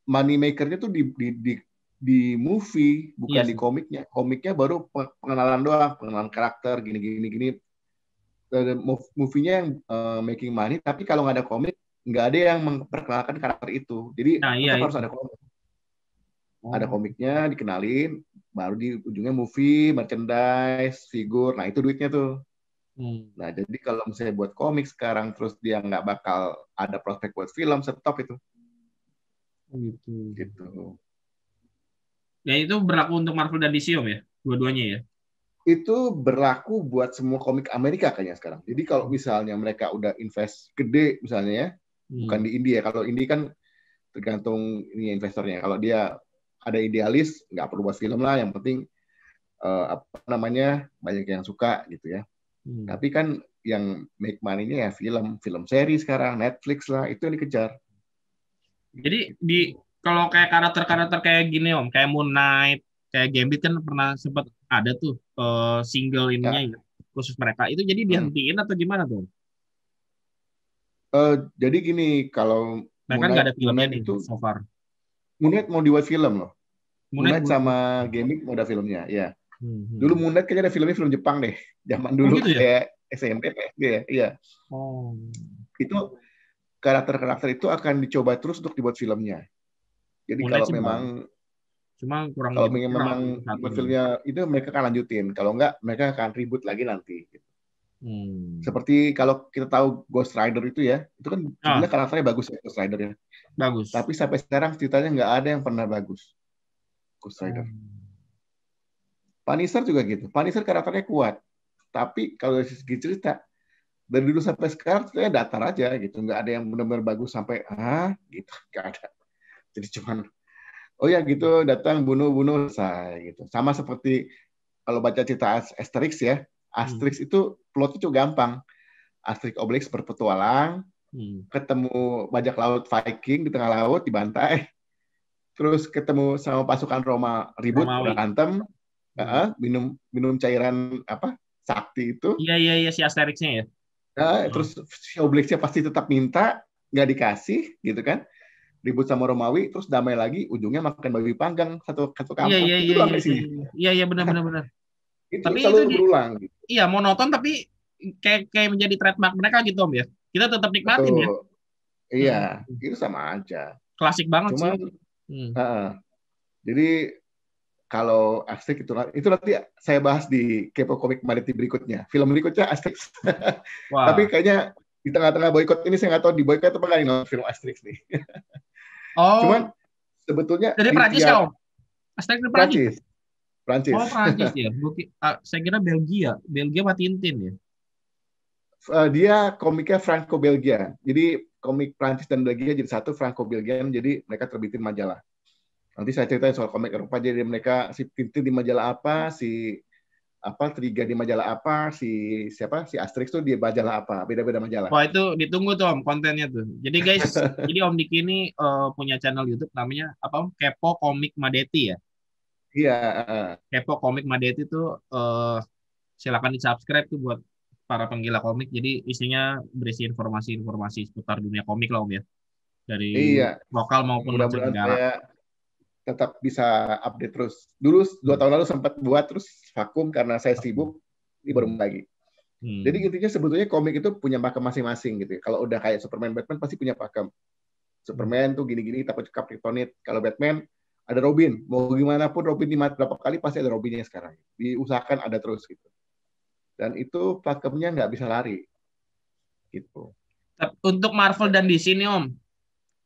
A: money makernya tuh di di di, di movie bukan yes. Iya. di komiknya. Komiknya baru pengenalan doang, pengenalan karakter gini-gini gini. Movie-nya yang uh, making money, tapi kalau nggak ada komik nggak ada yang memperkenalkan karakter itu. Jadi nah, iya, harus iya. ada komik. Oh. Ada komiknya dikenalin, baru di ujungnya movie, merchandise, figur. Nah, itu duitnya tuh. Hmm. Nah, jadi kalau misalnya buat komik sekarang terus dia nggak bakal ada prospek buat film, stop itu. Oh, gitu. gitu.
B: ya itu berlaku untuk Marvel dan DC om ya,
A: dua-duanya ya? Itu berlaku buat semua komik Amerika kayaknya sekarang. Jadi kalau misalnya mereka udah invest gede misalnya ya, hmm. bukan di India. Kalau India kan tergantung ini ya investornya. Kalau dia ada idealis nggak perlu buat film lah yang penting uh, apa namanya banyak yang suka gitu ya hmm. tapi kan yang make money-nya ya film film seri sekarang Netflix lah itu yang dikejar jadi gitu.
B: di kalau kayak karakter-karakter kayak gini om kayak Moon Knight kayak Gambit kan pernah sempat ada tuh uh, single ininya ya. ya. khusus mereka itu jadi hmm. dihentiin hmm. atau gimana tuh
A: Uh, jadi gini kalau mereka nggak ada filmnya nih itu, so far Moon mau dibuat film loh. Moon sama gaming mau ada filmnya, ya. Hmm. Dulu Moon kayaknya ada filmnya film Jepang deh, zaman dulu oh, gitu ya? kayak SMP, ya. ya, iya. Oh. Itu karakter-karakter itu akan dicoba terus untuk dibuat filmnya. Jadi kalau memang
B: cuma kurang kalau ingin memang kurang buat filmnya
A: itu mereka akan lanjutin. Kalau enggak mereka akan ribut lagi nanti. Hmm. Seperti kalau kita tahu Ghost Rider itu ya, itu kan ah. sebenarnya karakternya bagus ya Ghost Rider ya. Bagus. Tapi sampai sekarang ceritanya nggak ada yang pernah bagus. Ghost Rider. Hmm. Punisher juga gitu. Punisher karakternya kuat. Tapi kalau dari segi cerita, dari dulu sampai sekarang ceritanya datar aja gitu. Nggak ada yang benar-benar bagus sampai, ah gitu. Nggak ada. Jadi cuman, oh ya gitu datang bunuh-bunuh saya gitu. Sama seperti kalau baca cerita Asterix ya, Asterix hmm. itu plotnya cukup gampang. Asterix Obelix berpetualang, hmm. ketemu bajak laut Viking di tengah laut di dibantai, terus ketemu sama pasukan Roma ribut Romawi. berantem, hmm. uh, minum minum cairan apa sakti itu.
B: Iya iya iya si Asterixnya ya.
A: Uh, hmm. Terus si Obelixnya pasti tetap minta nggak dikasih gitu kan ribut sama Romawi terus damai lagi ujungnya makan babi panggang satu satu kampung iya, iya, itu iya, iya, iya,
B: iya, iya benar benar benar itu tapi selalu itu berulang gitu. iya monoton tapi kayak kayak menjadi trademark mereka gitu om ya kita tetap nikmatin ya. Betul. ya
A: iya hmm. itu sama aja klasik banget Cuma, sih hmm. uh, jadi kalau Aztec itu itu nanti saya bahas di Kepo Komik Manity berikutnya film berikutnya Aztec wow. tapi kayaknya di tengah-tengah boykot ini saya nggak tahu di boykot apa kali nonton film Asterix nih oh. cuman sebetulnya dari Prancis tiap... kalau Asterix di Prancis Prancis. Oh Prancis ya.
B: uh, saya kira Belgia, Belgia mati intin ya
A: uh, dia komiknya Franco Belgia. Jadi komik Prancis dan Belgia jadi satu Franco Belgian jadi mereka terbitin majalah. Nanti saya ceritain soal komik Eropa jadi mereka si Tintin di majalah apa, si apa Triga di majalah apa, si siapa si Asterix tuh di majalah apa, beda-beda majalah. Wah
B: itu ditunggu tuh om kontennya tuh. Jadi guys, jadi Om Diki ini uh, punya channel YouTube namanya apa Om Kepo Komik Madeti ya. Iya. Eh, Kepo Komik Madeti tuh uh, silakan di subscribe tuh buat para penggila komik jadi isinya berisi informasi-informasi seputar dunia komik lah om ya dari iya. lokal maupun negara
A: tetap bisa update terus dulu dua hmm. tahun lalu sempat buat terus vakum karena saya sibuk ini baru lagi hmm. jadi intinya sebetulnya komik itu punya pakem masing-masing gitu ya. kalau udah kayak Superman Batman pasti punya pakem Superman tuh gini-gini takut kryptonit. kalau Batman ada Robin mau gimana pun Robin dimat berapa kali pasti ada Robinnya sekarang diusahakan ada terus gitu dan itu pakemnya nggak bisa lari gitu
B: untuk Marvel dan DC nih om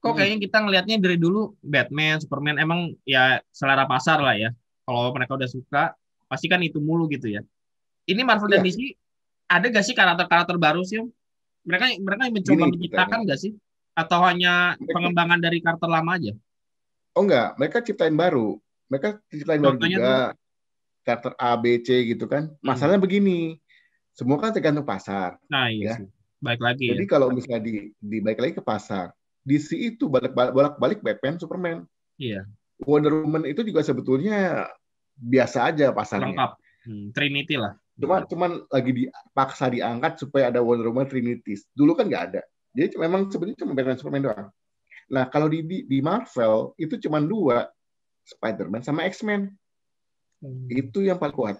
B: kok hmm. kayaknya kita ngelihatnya dari dulu Batman Superman emang ya selera pasar lah ya kalau mereka udah suka pasti kan itu mulu gitu ya ini Marvel ya. dan iya. DC ada gak sih karakter-karakter baru sih om mereka mereka yang mencoba Gini, menciptakan gak sih atau hanya pengembangan dari karakter lama aja
A: oh enggak mereka ciptain baru mereka ciptain Contohnya baru juga tuh karakter A, B, C gitu kan. Hmm. Masalahnya hmm. begini, semua kan tergantung pasar. Nah, iya. Ya. Sih. Baik lagi. Jadi ya. kalau misalnya di, di baik lagi ke pasar, DC itu balik balik balik balik Batman, Superman. Iya. Wonder Woman itu juga sebetulnya biasa aja pasarnya. Lengkap.
B: Hmm, Trinity lah.
A: Cuma cuman lagi dipaksa diangkat supaya ada Wonder Woman Trinity. Dulu kan nggak ada. Jadi memang sebenarnya cuma Batman Superman doang. Nah, kalau di, di, di Marvel itu cuma dua, Spider-Man sama X-Men. Hmm. Itu yang paling kuat.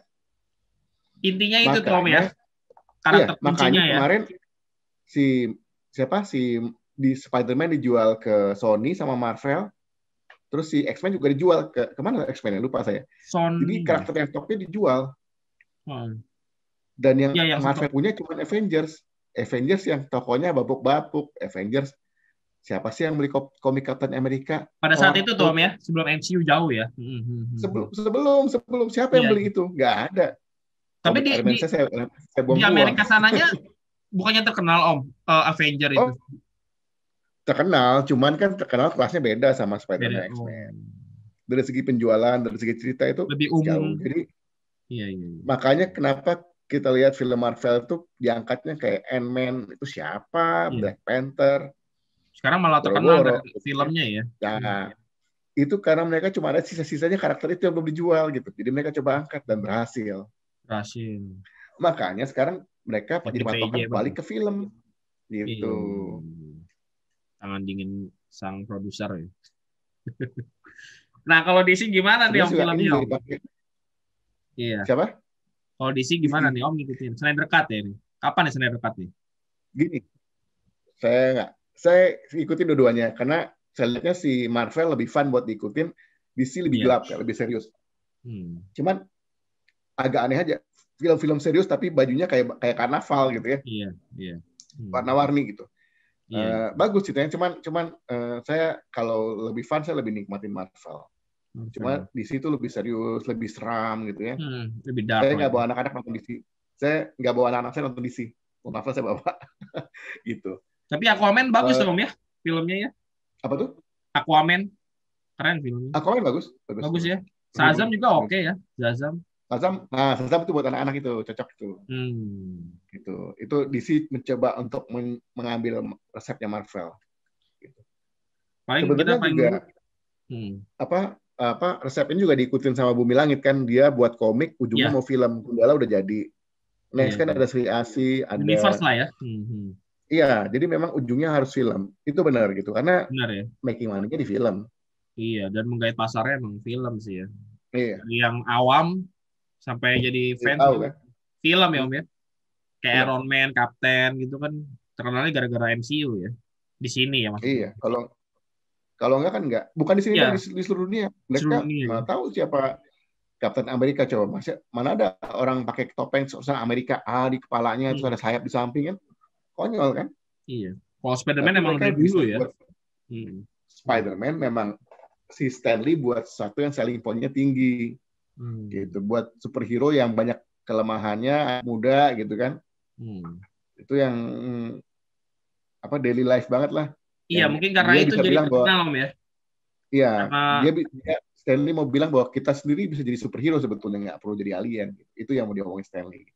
B: Intinya makanya, itu Tom ya. Iya,
A: karakter iya, makanya ya. kemarin si siapa si di Spider-Man dijual ke Sony sama Marvel. Terus si X-Men juga dijual ke kemana X-Men ya lupa saya. Sony. Jadi karakter yang topnya dijual. Hmm. Dan yang, ya, yang Marvel punya cuma Avengers. Avengers yang tokonya babuk-babuk, Avengers Siapa sih yang beli komik Captain America? Pada saat itu Tom
B: ya, sebelum MCU jauh ya. Hmm, hmm, hmm, sebelum
A: sebelum sebelum siapa yang iya, beli itu? Gak ada. Tapi di, di, saya, saya di Amerika sananya bukannya terkenal
B: Om uh, Avenger itu. Oh,
A: terkenal, cuman kan terkenal kelasnya beda sama Spider-Man X-Men. Dari segi penjualan, dari segi cerita itu lebih umum. Jauh. Jadi iya, iya. iya. makanya kenapa kita lihat film Marvel tuh diangkatnya kayak Ant-Man itu siapa, yeah. Black Panther, sekarang malah terkenal Boro. dari
B: filmnya ya. Nah,
A: hmm. itu karena mereka cuma ada sisa-sisanya karakter itu yang belum dijual gitu. Jadi mereka coba angkat dan berhasil. Berhasil. Makanya sekarang mereka dimatokan balik ke film. Gitu. Iya. Tangan dingin sang produser ya.
B: nah kalau DC gimana nih om filmnya om? Iya. Siapa? Kalau DC gimana DC. Hmm. nih om ngikutin? Snyder dekat ya nih? Kapan ya Snyder dekat nih?
A: Gini, saya nggak saya ikutin dua-duanya karena saya lihatnya si Marvel lebih fun buat diikutin, DC lebih yeah. gelap, ya, lebih serius. Hmm. Cuman agak aneh aja film-film serius tapi bajunya kayak kayak karnaval gitu ya. Iya, iya. Hmm. Warna-warni gitu. Yeah. Iya. Uh, bagus ceritanya cuman cuman uh, saya kalau lebih fun saya lebih nikmatin Marvel. Okay. Cuma di situ lebih serius, lebih seram gitu ya. Hmm, lebih dark. Saya nggak bawa anak-anak nonton DC. Saya nggak bawa anak-anak saya nonton DC. Marvel saya bawa. gitu.
B: Tapi Aquaman bagus uh, dong ya filmnya ya. Apa tuh? Aquaman.
A: Keren filmnya. Aquaman bagus. Bagus, bagus ya. Shazam juga oke okay ya. Shazam. Shazam, nah Shazam itu buat anak-anak itu cocok itu. Hmm. Gitu. Itu DC mencoba untuk men mengambil resepnya Marvel. Gitu.
B: Paling Sebenarnya kita paling juga
A: hmm. hmm. apa apa resep ini juga diikutin sama Bumi Langit kan dia buat komik ujungnya yeah. mau film Gundala udah jadi. Next yeah. kan ada Sri Asi, ada Universe
B: lah ya. Hmm. hmm.
A: Iya, jadi memang ujungnya harus film. Itu benar gitu karena benar ya. making money-nya di film.
B: Iya, dan menggait pasarnya emang film sih ya. Iya. Yang awam sampai jadi iya, fans Tahu, kan. kan? film ya Om ya. Kayak iya. Iron Man, Captain gitu kan
A: terkenalnya gara-gara MCU ya. Di sini ya Mas. Iya, kalau kalau enggak kan enggak. Bukan di sini iya. kan di, seluruh dunia. Mereka seluruh dunia. tahu siapa Captain Amerika coba. Masih mana ada orang pakai topeng seorang Amerika ah, di kepalanya hmm. terus ada sayap di samping kan? konyol kan iya kalau Spider-Man emang dari dulu ya hmm. Spider-Man memang si Stanley buat sesuatu yang selling point-nya tinggi hmm. gitu buat superhero yang banyak kelemahannya muda gitu kan hmm. itu yang mm, apa daily life banget lah iya yang mungkin karena itu jadi terkenal bahwa, ya iya dia, dia Stanley mau bilang bahwa kita sendiri bisa jadi superhero sebetulnya nggak perlu jadi alien itu yang mau diomongin Stanley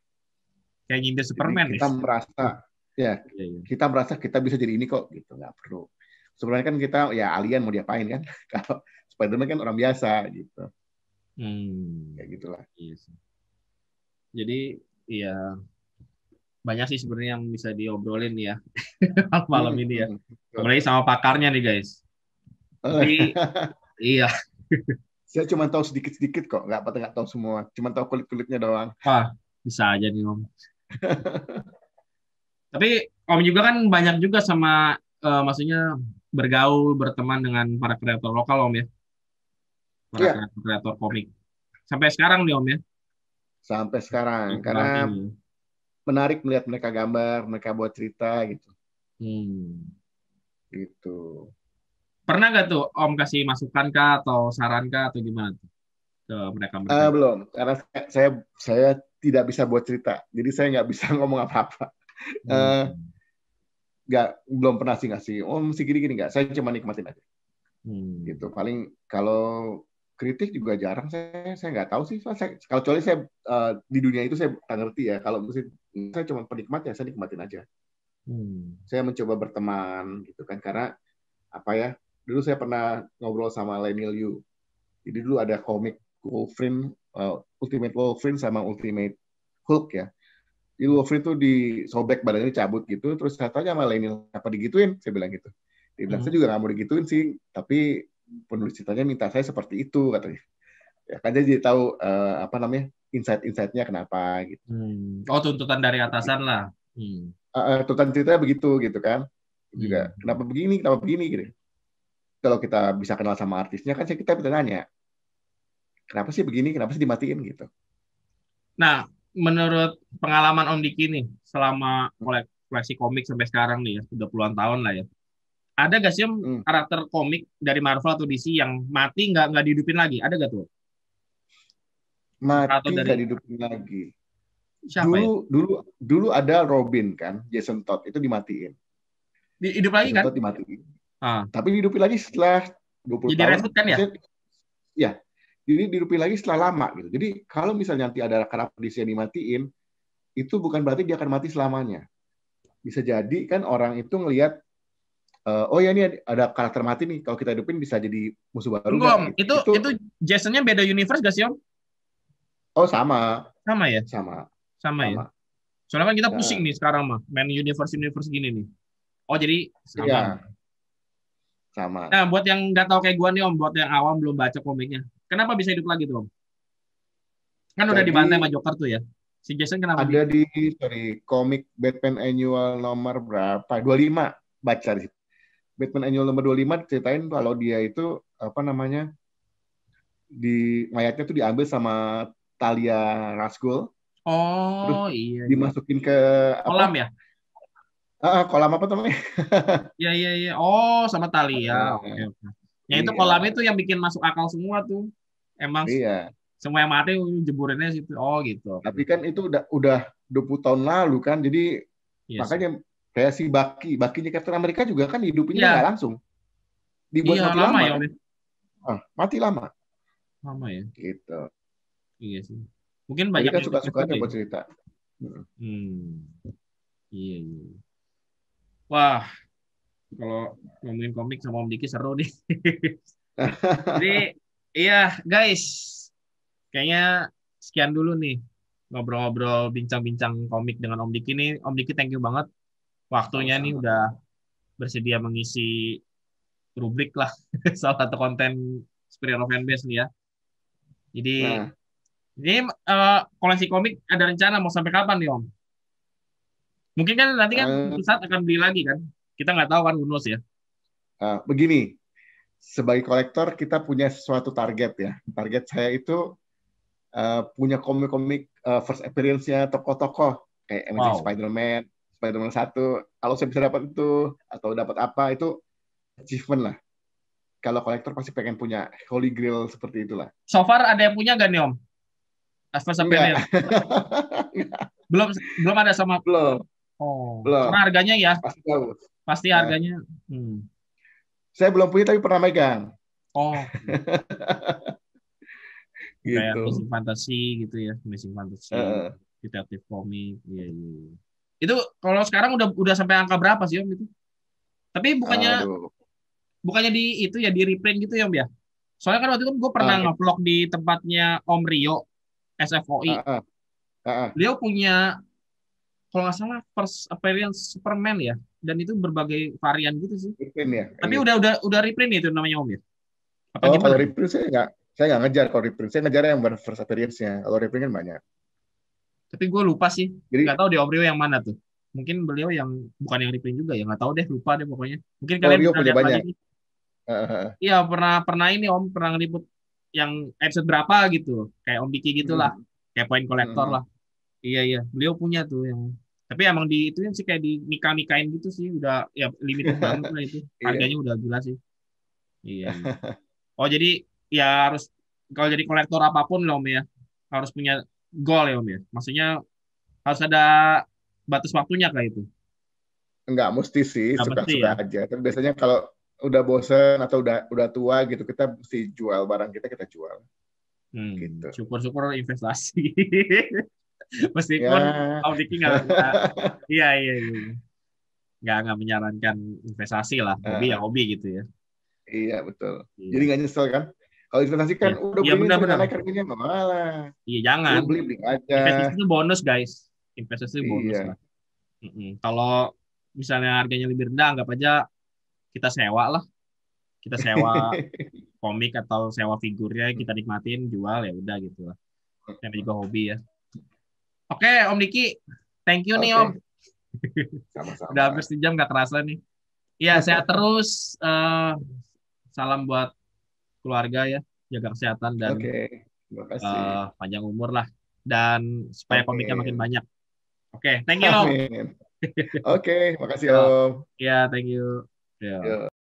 B: kayak nyindir Superman jadi kita ya? merasa
A: ya iya, iya. kita merasa kita bisa jadi ini kok gitu nggak perlu sebenarnya kan kita ya alien mau diapain kan kalau Spiderman kan orang biasa gitu hmm. ya gitulah yes. Iya
B: jadi iya banyak sih sebenarnya yang bisa diobrolin ya malam ini ya mulai hmm. sama pakarnya nih guys oh. tapi
A: iya saya cuma tahu sedikit-sedikit kok nggak apa nggak tahu semua cuma tahu kulit kulitnya doang ah
B: bisa aja nih om
A: tapi Om
B: juga kan banyak juga sama uh, maksudnya bergaul, berteman dengan para kreator lokal Om ya. Para yeah. kreator, kreator komik. Sampai sekarang nih Om ya.
A: Sampai sekarang Sampai karena ini. Iya. menarik melihat mereka gambar, mereka buat cerita gitu.
B: Hmm. itu. Pernah nggak tuh Om kasih masukan kah atau saran kah atau gimana tuh? ke mereka? mereka? Uh,
A: belum, karena saya, saya saya tidak bisa buat cerita, jadi saya nggak bisa ngomong apa-apa. Eh, nggak hmm. uh, belum pernah sih ngasih oh mesti gini-gini nggak saya cuma nikmatin aja hmm. gitu paling kalau kritik juga jarang saya saya nggak tahu sih saya, kalau kecuali saya uh, di dunia itu saya nggak ngerti ya kalau mesti saya cuma penikmat ya saya nikmatin aja hmm. saya mencoba berteman gitu kan karena apa ya dulu saya pernah ngobrol sama Lenny Liu jadi dulu ada komik Wolverine uh, Ultimate Wolverine sama Ultimate Hulk ya di Louvre itu disobek badannya dicabut gitu terus saya tanya malah ini apa digituin saya bilang gitu dia bilang saya juga nggak mau digituin sih tapi penulis ceritanya minta saya seperti itu katanya ya kan jadi tahu uh, apa namanya insight-insightnya kenapa gitu
B: hmm. oh tuntutan dari atasan lah
A: hmm. uh, tuntutan ceritanya begitu gitu kan hmm. juga kenapa begini kenapa begini gitu kalau kita bisa kenal sama artisnya kan kita bisa nanya kenapa sih begini kenapa sih dimatiin gitu
B: nah menurut pengalaman Om Diki nih selama koleksi komik sampai sekarang nih ya, sudah puluhan tahun lah ya. Ada gak sih hmm. karakter komik dari Marvel atau DC yang mati nggak nggak dihidupin lagi? Ada gak tuh?
A: Mati atau dari... dihidupin lagi. Siapa dulu ya? dulu dulu ada Robin kan, Jason Todd itu dimatiin. Di, hidup lagi Jason kan? dimatiin. Ah. Tapi dihidupin lagi setelah 20 Jadi tahun. Jadi kan ya? Ya, jadi dirupi lagi setelah lama gitu. Jadi kalau misalnya nanti ada rekan aplikasi yang dimatiin, itu bukan berarti dia akan mati selamanya. Bisa jadi kan orang itu ngelihat eh, oh ya ini ada karakter mati nih kalau kita hidupin bisa jadi musuh baru. Enggak, om. Itu itu, itu
B: Jasonnya beda universe gak sih om?
A: Oh sama.
B: Sama ya. Sama. Sama, ya? sama. ya. Soalnya kan kita nah. pusing nih sekarang mah main universe universe gini nih. Oh jadi sama. Ya. Sama. Nah buat yang nggak tahu kayak gua nih om, buat yang awam belum baca komiknya, Kenapa bisa hidup lagi tuh Om? Kan udah dibantai sama Joker tuh ya. Si Jason kenapa? Ada di
A: sorry, komik Batman Annual nomor berapa? 25 baca di Batman Annual nomor 25 ceritain kalau dia itu apa namanya? di mayatnya tuh diambil sama Talia Rasgul. Oh, terus iya. iya. Dimasukin ke kolam ya? Uh, kolam apa namanya?
B: Iya iya iya. Oh, sama Talia. Oh, okay. Ya itu iya. kolam itu yang bikin masuk akal semua tuh.
A: Emang iya. semua yang mati jeburinnya situ. Oh gitu. Tapi kan itu udah udah 20 tahun lalu kan. Jadi yes. Iya makanya kayak si Baki, Bakinya Captain America juga kan hidupnya nggak langsung.
B: Dibuat iya, mati lama. lama ya, kan?
A: ah, mati lama. Lama ya. Gitu. Iya sih. Mungkin banyak Jadi kan suka-sukanya buat ya. cerita. Hmm. Iya, iya.
B: Wah, kalau ngomongin komik sama Om Diki seru nih. Jadi iya guys, kayaknya sekian dulu nih ngobrol-ngobrol bincang-bincang komik dengan Om Diki nih. Om Diki thank you banget waktunya nih udah bersedia mengisi rubrik lah salah satu konten Spirit of Fanbase nih ya. Jadi nah. ini uh, koleksi komik ada rencana mau sampai kapan nih Om? Mungkin kan nanti kan uh, saat akan beli lagi kan? kita nggak tahu kan bonus ya
A: uh, begini sebagai kolektor kita punya sesuatu target ya target saya itu uh, punya komik-komik uh, first appearance-nya tokoh-tokoh kayak Amazing wow. Spider-Man, Spider-Man 1, kalau saya bisa dapat itu atau dapat apa itu achievement lah. Kalau kolektor pasti pengen punya holy grail seperti itulah.
B: So far ada yang punya gak nih Om? As first appearance.
A: belum belum ada sama belum. Oh. Belum. Karena harganya ya. Pasti bagus. Pasti nah. harganya. Hmm. Saya belum punya tapi pernah megang. Oh.
B: gitu. Kayak fantasi fantasi gitu ya, musik fantasi uh. detektif komik, iya, iya iya. Itu kalau sekarang udah udah sampai angka berapa sih Om itu? Tapi bukannya Aduh. bukannya di itu ya di reprint gitu ya Om ya? Soalnya kan waktu itu gue pernah uh. Ah. ngevlog di tempatnya Om Rio SFOI. Uh, uh. Uh, uh. Dia punya kalau nggak salah first appearance Superman ya dan itu berbagai varian gitu sih reprint ya tapi iya. udah udah udah reprint itu namanya Om ya
A: apa oh, kalau reprint saya nggak saya nggak ngejar kalau reprint saya ngejar yang benar first appearance-nya kalau reprint kan banyak
B: tapi gue lupa sih jadi nggak tahu di Om yang mana tuh mungkin beliau yang bukan yang reprint juga ya nggak tahu deh lupa deh pokoknya mungkin oh, kalian Rio pernah banyak. iya uh -huh. pernah pernah ini Om pernah ngeliput yang episode berapa gitu kayak Om Biki gitulah hmm. kayak poin kolektor hmm. lah iya iya beliau punya tuh yang tapi emang di itu sih kayak di nikah nikahin gitu sih udah ya limited banget lah itu iya. harganya udah gila sih iya oh jadi ya harus kalau jadi kolektor apapun loh om ya harus punya goal ya om ya maksudnya harus ada batas waktunya kayak itu
A: enggak mesti sih suka-suka ya? aja tapi kan biasanya kalau udah bosen atau udah udah tua gitu kita mesti jual barang kita kita jual
B: hmm, gitu syukur-syukur investasi meskipun ya. Om Diki nggak iya, iya iya nggak nggak menyarankan investasi lah ah. hobi ya hobi gitu ya iya betul iya. jadi nggak
A: nyesel kan kalau investasi kan iya. udah iya, beli benar, naik harganya malah
B: iya jangan beli beli aja investasi itu bonus guys investasi itu bonus iya. lah
A: mm -mm.
B: kalau misalnya harganya lebih rendah anggap aja kita sewa lah kita sewa komik atau sewa figurnya kita hmm. nikmatin jual ya udah gitu lah namanya juga hobi ya Oke, okay, Om Diki. Thank you okay. nih, Om. Sama-sama. Udah hampir sejam nggak kerasa nih. Iya, iya. sehat terus. Uh, salam buat keluarga ya. Jaga kesehatan dan okay. uh, eh, panjang umur lah. Dan supaya okay. komiknya makin banyak. Oke, okay, thank you, Om.
A: Oke, okay, makasih, iya,
B: Om. Iya, yeah, thank you. Yeah. Yeah.